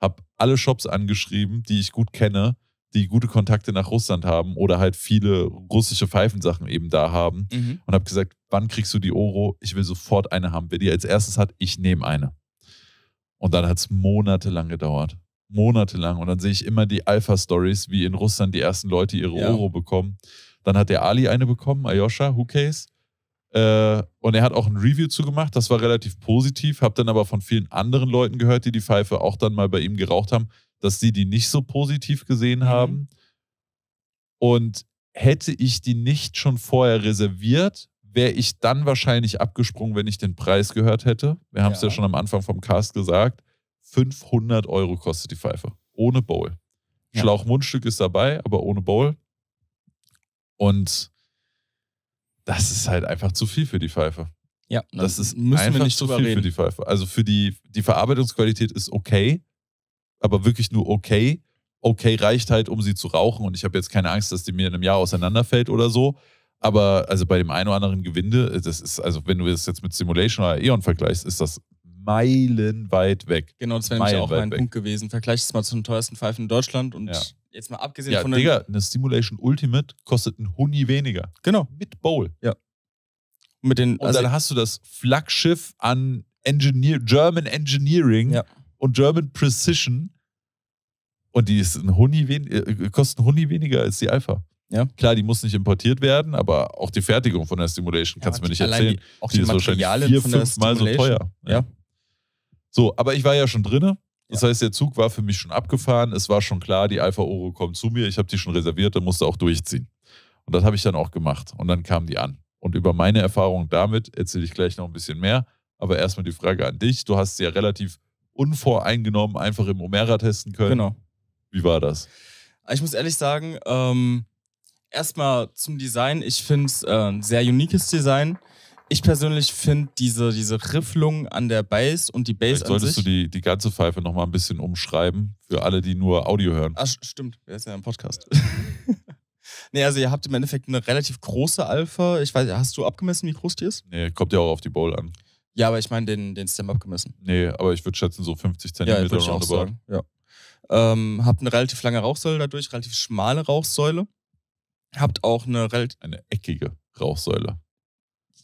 habe alle Shops angeschrieben, die ich gut kenne, die gute Kontakte nach Russland haben oder halt viele russische Pfeifensachen eben da haben mhm. und habe gesagt, wann kriegst du die Oro? Ich will sofort eine haben. Wer die als erstes hat, ich nehme eine. Und dann hat es monatelang gedauert. Monatelang. Und dann sehe ich immer die Alpha-Stories, wie in Russland die ersten Leute ihre ja. Oro bekommen. Dann hat der Ali eine bekommen, Ayosha, who cares? Äh, und er hat auch ein Review zugemacht, das war relativ positiv, habe dann aber von vielen anderen Leuten gehört, die die Pfeife auch dann mal bei ihm geraucht haben, dass sie die nicht so positiv gesehen mhm. haben. Und hätte ich die nicht schon vorher reserviert, wäre ich dann wahrscheinlich abgesprungen, wenn ich den Preis gehört hätte. Wir haben es ja. ja schon am Anfang vom Cast gesagt. 500 Euro kostet die Pfeife. Ohne Bowl. Ja. Schlauchmundstück ist dabei, aber ohne Bowl. Und das ist halt einfach zu viel für die Pfeife. Ja, das ist müssen wir nicht zu viel reden. für die Pfeife. Also für die, die Verarbeitungsqualität ist okay, aber wirklich nur okay. Okay reicht halt, um sie zu rauchen. Und ich habe jetzt keine Angst, dass die mir in einem Jahr auseinanderfällt oder so. Aber also bei dem einen oder anderen Gewinde, äh, das ist, also wenn du das jetzt mit Simulation oder E.ON vergleichst, ist das meilenweit weg. Genau, das wäre nämlich auch mein weg. Punkt gewesen. Vergleich es mal zu den teuersten Pfeifen in Deutschland und ja jetzt mal abgesehen ja, von. Digga, eine Stimulation Ultimate kostet ein Huni weniger. Genau. Mit Bowl. Ja. Und mit den, und also dann hast du das Flaggschiff an Engineer, German Engineering ja. und German Precision. Und die ist ein Huni wen, äh, äh, kostet ein Huni weniger als die Alpha. Ja. Klar, die muss nicht importiert werden, aber auch die Fertigung von der Stimulation ja, kannst du mir nicht erzählen. Die, auch die, die ist wahrscheinlich vier, fünf Mal so teuer. Ja. ja. So, aber ich war ja schon drinne. Das ja. heißt, der Zug war für mich schon abgefahren. Es war schon klar, die Alfa Oro kommt zu mir. Ich habe die schon reserviert und musste auch durchziehen. Und das habe ich dann auch gemacht. Und dann kamen die an. Und über meine Erfahrung damit erzähle ich gleich noch ein bisschen mehr. Aber erstmal die Frage an dich. Du hast sie ja relativ unvoreingenommen einfach im Omera testen können. Genau. Wie war das? Ich muss ehrlich sagen, ähm, erstmal zum Design. Ich finde es äh, ein sehr uniques Design. Ich persönlich finde diese, diese Rifflung an der Bass und die Bass Vielleicht an solltest sich, du die, die ganze Pfeife nochmal ein bisschen umschreiben für alle, die nur Audio hören. Ach, stimmt. Wer ist ja im Podcast. nee, also ihr habt im Endeffekt eine relativ große Alpha. Ich weiß, hast du abgemessen, wie groß die ist? Nee, kommt ja auch auf die Bowl an. Ja, aber ich meine den, den Stem abgemessen. Nee, aber ich würde schätzen so 50 cm ja, ich auch sagen. Ja. Ähm, habt eine relativ lange Rauchsäule dadurch, relativ schmale Rauchsäule. Habt auch eine relativ... Eine eckige Rauchsäule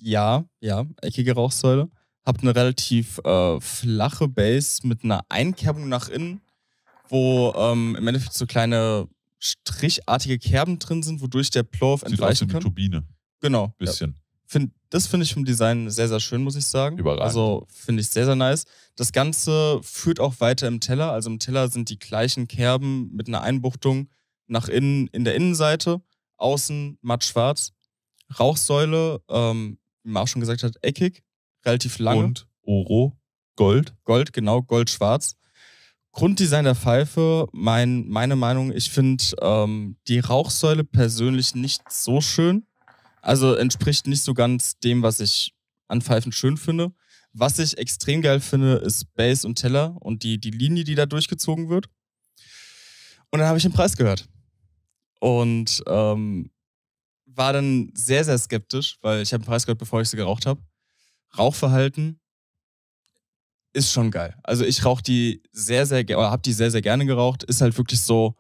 ja, ja, eckige Rauchsäule. Habt eine relativ äh, flache Base mit einer Einkerbung nach innen, wo ähm, im Endeffekt so kleine strichartige Kerben drin sind, wodurch der Plow auf entweichen kann. Sieht aus wie eine Turbine. Genau. Bisschen. Ja. Find, das finde ich vom Design sehr, sehr schön, muss ich sagen. Überragend. Also finde ich sehr, sehr nice. Das Ganze führt auch weiter im Teller. Also im Teller sind die gleichen Kerben mit einer Einbuchtung nach innen in der Innenseite, außen matt schwarz. Rauchsäule ähm, wie auch schon gesagt hat, eckig, relativ lang. Und Oro, Gold. Gold, genau, Gold-Schwarz. Grunddesign der Pfeife, mein, meine Meinung, ich finde ähm, die Rauchsäule persönlich nicht so schön. Also entspricht nicht so ganz dem, was ich an Pfeifen schön finde. Was ich extrem geil finde, ist Base und Teller und die, die Linie, die da durchgezogen wird. Und dann habe ich den Preis gehört. Und ähm, war dann sehr, sehr skeptisch, weil ich habe einen Preis gehört, bevor ich sie geraucht habe. Rauchverhalten ist schon geil. Also ich rauche die sehr, sehr gerne, habe die sehr, sehr gerne geraucht. Ist halt wirklich so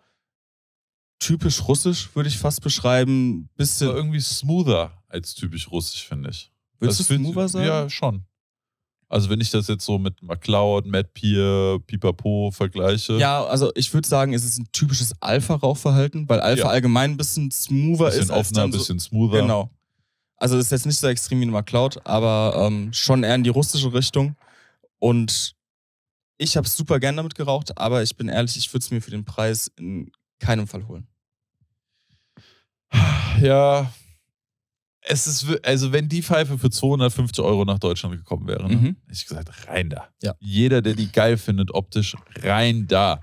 typisch russisch, würde ich fast beschreiben. Bisschen Aber irgendwie smoother als typisch russisch, finde ich. Willst das also du smoother sein? Ja, schon. Also wenn ich das jetzt so mit McLeod, Matt Pier, Pipapo vergleiche. Ja, also ich würde sagen, es ist ein typisches Alpha-Rauchverhalten, weil Alpha ja. allgemein ein bisschen smoother bisschen ist. Bisschen offener, ein so, bisschen smoother. Genau. Also es ist jetzt nicht so extrem wie ein McLeod, aber ähm, schon eher in die russische Richtung. Und ich habe es super gern damit geraucht, aber ich bin ehrlich, ich würde es mir für den Preis in keinem Fall holen. Ja, es ist, also wenn die Pfeife für 250 Euro nach Deutschland gekommen wäre, ne? mhm. hätte ich gesagt, rein da. Ja. Jeder, der die geil findet, optisch, rein da.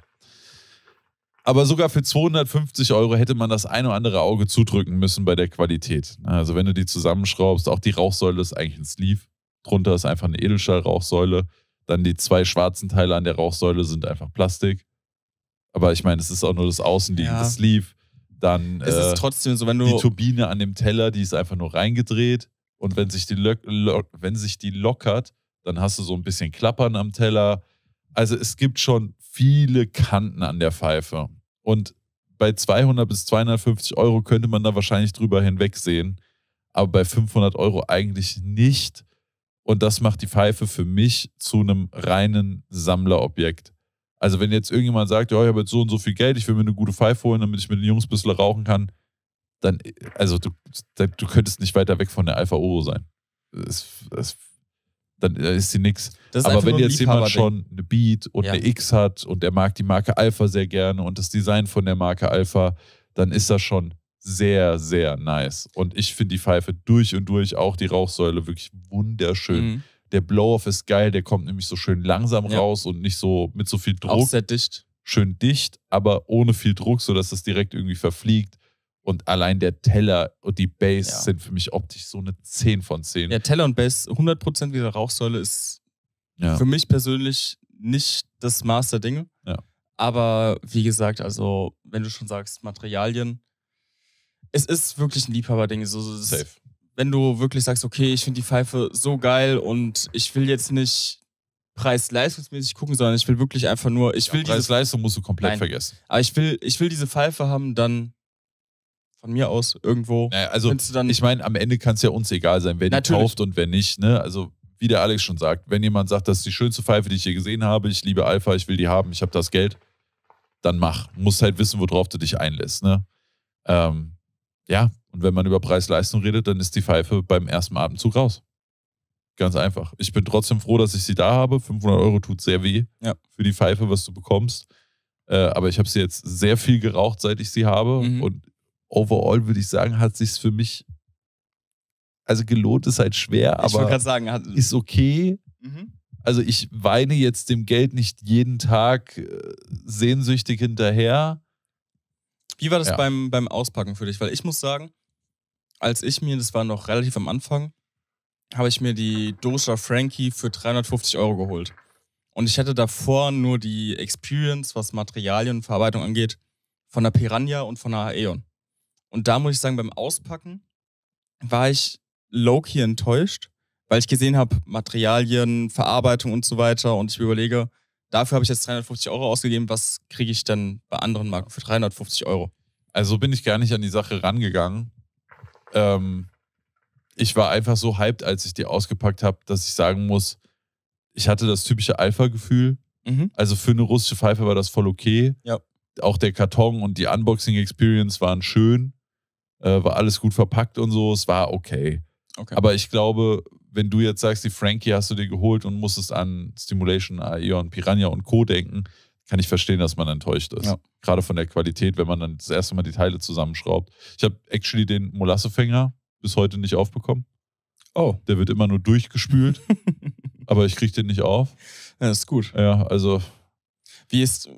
Aber sogar für 250 Euro hätte man das ein oder andere Auge zudrücken müssen bei der Qualität. Ne? Also wenn du die zusammenschraubst, auch die Rauchsäule ist eigentlich ein Sleeve. Drunter ist einfach eine Edelstahlrauchsäule. Dann die zwei schwarzen Teile an der Rauchsäule sind einfach Plastik. Aber ich meine, es ist auch nur das Außenliegende ja. Sleeve dann es ist äh, trotzdem so, wenn du die Turbine an dem Teller, die ist einfach nur reingedreht und wenn sich die, lo lo wenn sich die lockert, dann hast du so ein bisschen Klappern am Teller. Also es gibt schon viele Kanten an der Pfeife und bei 200 bis 250 Euro könnte man da wahrscheinlich drüber hinwegsehen, aber bei 500 Euro eigentlich nicht. Und das macht die Pfeife für mich zu einem reinen Sammlerobjekt. Also wenn jetzt irgendjemand sagt, ja, ich habe jetzt so und so viel Geld, ich will mir eine gute Pfeife holen, damit ich mit den Jungs ein bisschen rauchen kann, dann, also du, du könntest nicht weiter weg von der Alpha Oro sein. Das, das, dann ist sie nix. Aber wenn jetzt jemand schon eine Beat und ja. eine X hat und er mag die Marke Alpha sehr gerne und das Design von der Marke Alpha, dann ist das schon sehr, sehr nice. Und ich finde die Pfeife durch und durch, auch die Rauchsäule, wirklich wunderschön. Mhm. Der Blow-Off ist geil, der kommt nämlich so schön langsam ja. raus und nicht so mit so viel Druck. Auch sehr dicht. Schön dicht, aber ohne viel Druck, sodass das direkt irgendwie verfliegt. Und allein der Teller und die Base ja. sind für mich optisch so eine 10 von 10. Ja, Teller und Base, 100% wie der Rauchsäule ist ja. für mich persönlich nicht das Master-Ding. Ja. Aber wie gesagt, also wenn du schon sagst, Materialien, es ist wirklich ein Liebhaberding. So, so, Safe wenn du wirklich sagst, okay, ich finde die Pfeife so geil und ich will jetzt nicht preis-leistungsmäßig gucken, sondern ich will wirklich einfach nur, ich will ja, Preis-Leistung musst du komplett Nein. vergessen. Aber ich will, ich will diese Pfeife haben, dann von mir aus irgendwo. Naja, also ich meine, am Ende kann es ja uns egal sein, wer Natürlich. die kauft und wer nicht. Ne? Also wie der Alex schon sagt, wenn jemand sagt, das ist die schönste Pfeife, die ich je gesehen habe, ich liebe Alpha, ich will die haben, ich habe das Geld, dann mach. Musst halt wissen, worauf du dich einlässt. Ne? Ähm, ja, und wenn man über Preis-Leistung redet, dann ist die Pfeife beim ersten Atemzug raus. Ganz einfach. Ich bin trotzdem froh, dass ich sie da habe. 500 Euro tut sehr weh ja. für die Pfeife, was du bekommst. Äh, aber ich habe sie jetzt sehr viel geraucht, seit ich sie habe. Mhm. Und overall würde ich sagen, hat sich für mich, also gelohnt ist halt schwer, ich aber sagen, hat, ist okay. Mhm. Also ich weine jetzt dem Geld nicht jeden Tag äh, sehnsüchtig hinterher. Wie war das ja. beim, beim Auspacken für dich? Weil ich muss sagen, als ich mir, das war noch relativ am Anfang, habe ich mir die Doja Frankie für 350 Euro geholt. Und ich hatte davor nur die Experience, was Materialien und Verarbeitung angeht, von der Piranha und von der Aeon. Und da muss ich sagen, beim Auspacken war ich low-key enttäuscht, weil ich gesehen habe, Materialien, Verarbeitung und so weiter. Und ich überlege, dafür habe ich jetzt 350 Euro ausgegeben, was kriege ich dann bei anderen Marken für 350 Euro? Also bin ich gar nicht an die Sache rangegangen. Ähm, ich war einfach so hyped, als ich die ausgepackt habe, dass ich sagen muss, ich hatte das typische Alpha-Gefühl. Mhm. Also für eine russische Pfeife war das voll okay. Ja. Auch der Karton und die Unboxing-Experience waren schön. Äh, war alles gut verpackt und so. Es war okay. okay. Aber ich glaube, wenn du jetzt sagst, die Frankie hast du dir geholt und musstest an Stimulation, Aeon, Piranha und Co. denken, kann ich verstehen, dass man enttäuscht ist. Ja. Gerade von der Qualität, wenn man dann das erste Mal die Teile zusammenschraubt. Ich habe actually den Molassefänger bis heute nicht aufbekommen. Oh. Der wird immer nur durchgespült, aber ich kriege den nicht auf. Ja, ist gut. Ja, also. Wie ist,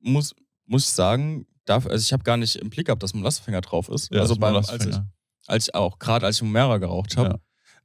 muss, muss ich sagen, darf, also ich habe gar nicht im Blick gehabt, dass Molassefänger drauf ist. Ja, also beim, als, ich, als ich auch, gerade als ich Mumera geraucht habe, ja.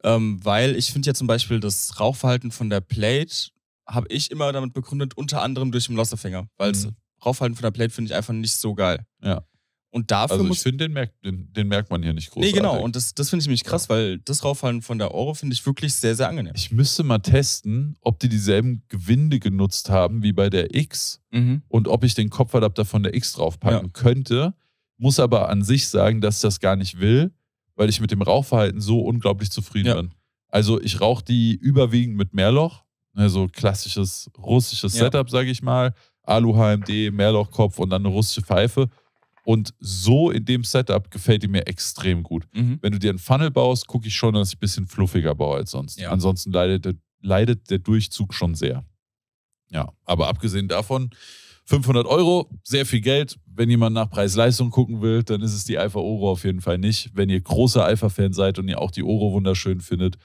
Ähm, weil ich finde ja zum Beispiel das Rauchverhalten von der Plate habe ich immer damit begründet, unter anderem durch den Losserfinger. Weil mhm. das Rauchverhalten von der Plate finde ich einfach nicht so geil. Ja. Und dafür also ich finde, den merkt, den, den, merkt man hier nicht groß. Nee, genau. Und das, das finde ich nämlich krass, ja. weil das Raufhalten von der Oro finde ich wirklich sehr, sehr angenehm. Ich müsste mal testen, ob die dieselben Gewinde genutzt haben wie bei der X mhm. und ob ich den Kopfadapter von der X draufpacken ja. könnte. Muss aber an sich sagen, dass ich das gar nicht will, weil ich mit dem Rauchverhalten so unglaublich zufrieden ja. bin. Also ich rauche die überwiegend mit Mehrloch, also ne, klassisches russisches ja. Setup, sage ich mal. Alu-HMD, Mehrlochkopf und dann eine russische Pfeife. Und so in dem Setup gefällt die mir extrem gut. Mhm. Wenn du dir einen Funnel baust, gucke ich schon, dass ich ein bisschen fluffiger baue als sonst. Ja. Ansonsten leidet leidet der Durchzug schon sehr. Ja, aber abgesehen davon 500 Euro, sehr viel Geld. Wenn jemand nach Preis-Leistung gucken will, dann ist es die Alpha Oro auf jeden Fall nicht. Wenn ihr großer alpha fan seid und ihr auch die Oro wunderschön findet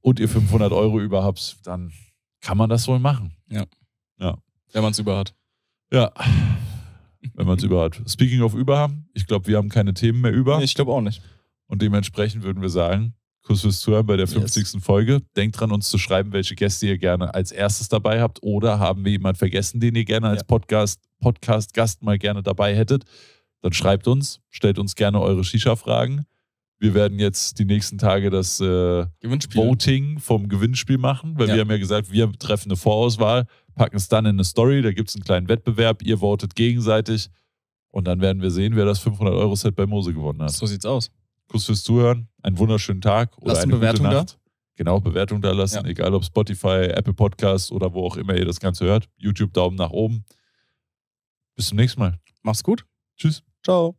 und ihr 500 Euro über habt, dann kann man das wohl machen. Ja. ja. Wenn man es über hat. Ja. Wenn man es über hat. Speaking of über haben, ich glaube, wir haben keine Themen mehr über. Nee, ich glaube auch nicht. Und dementsprechend würden wir sagen, Kuss fürs Zuhören bei der 50. Yes. Folge. Denkt dran, uns zu schreiben, welche Gäste ihr gerne als erstes dabei habt oder haben wir jemanden vergessen, den ihr gerne als ja. Podcast, Podcast-Gast mal gerne dabei hättet. Dann schreibt uns, stellt uns gerne eure Shisha-Fragen. Wir werden jetzt die nächsten Tage das äh, Voting vom Gewinnspiel machen, weil ja. wir haben ja gesagt, wir treffen eine Vorauswahl, packen es dann in eine Story, da gibt es einen kleinen Wettbewerb, ihr votet gegenseitig und dann werden wir sehen, wer das 500-Euro-Set bei Mose gewonnen hat. So sieht's aus. Kuss fürs Zuhören, einen wunderschönen Tag oder Lass eine Bewertung gute Nacht. Da genau Bewertung da lassen, ja. egal ob Spotify, Apple Podcast oder wo auch immer ihr das Ganze hört. YouTube Daumen nach oben. Bis zum nächsten Mal. Mach's gut. Tschüss. Ciao.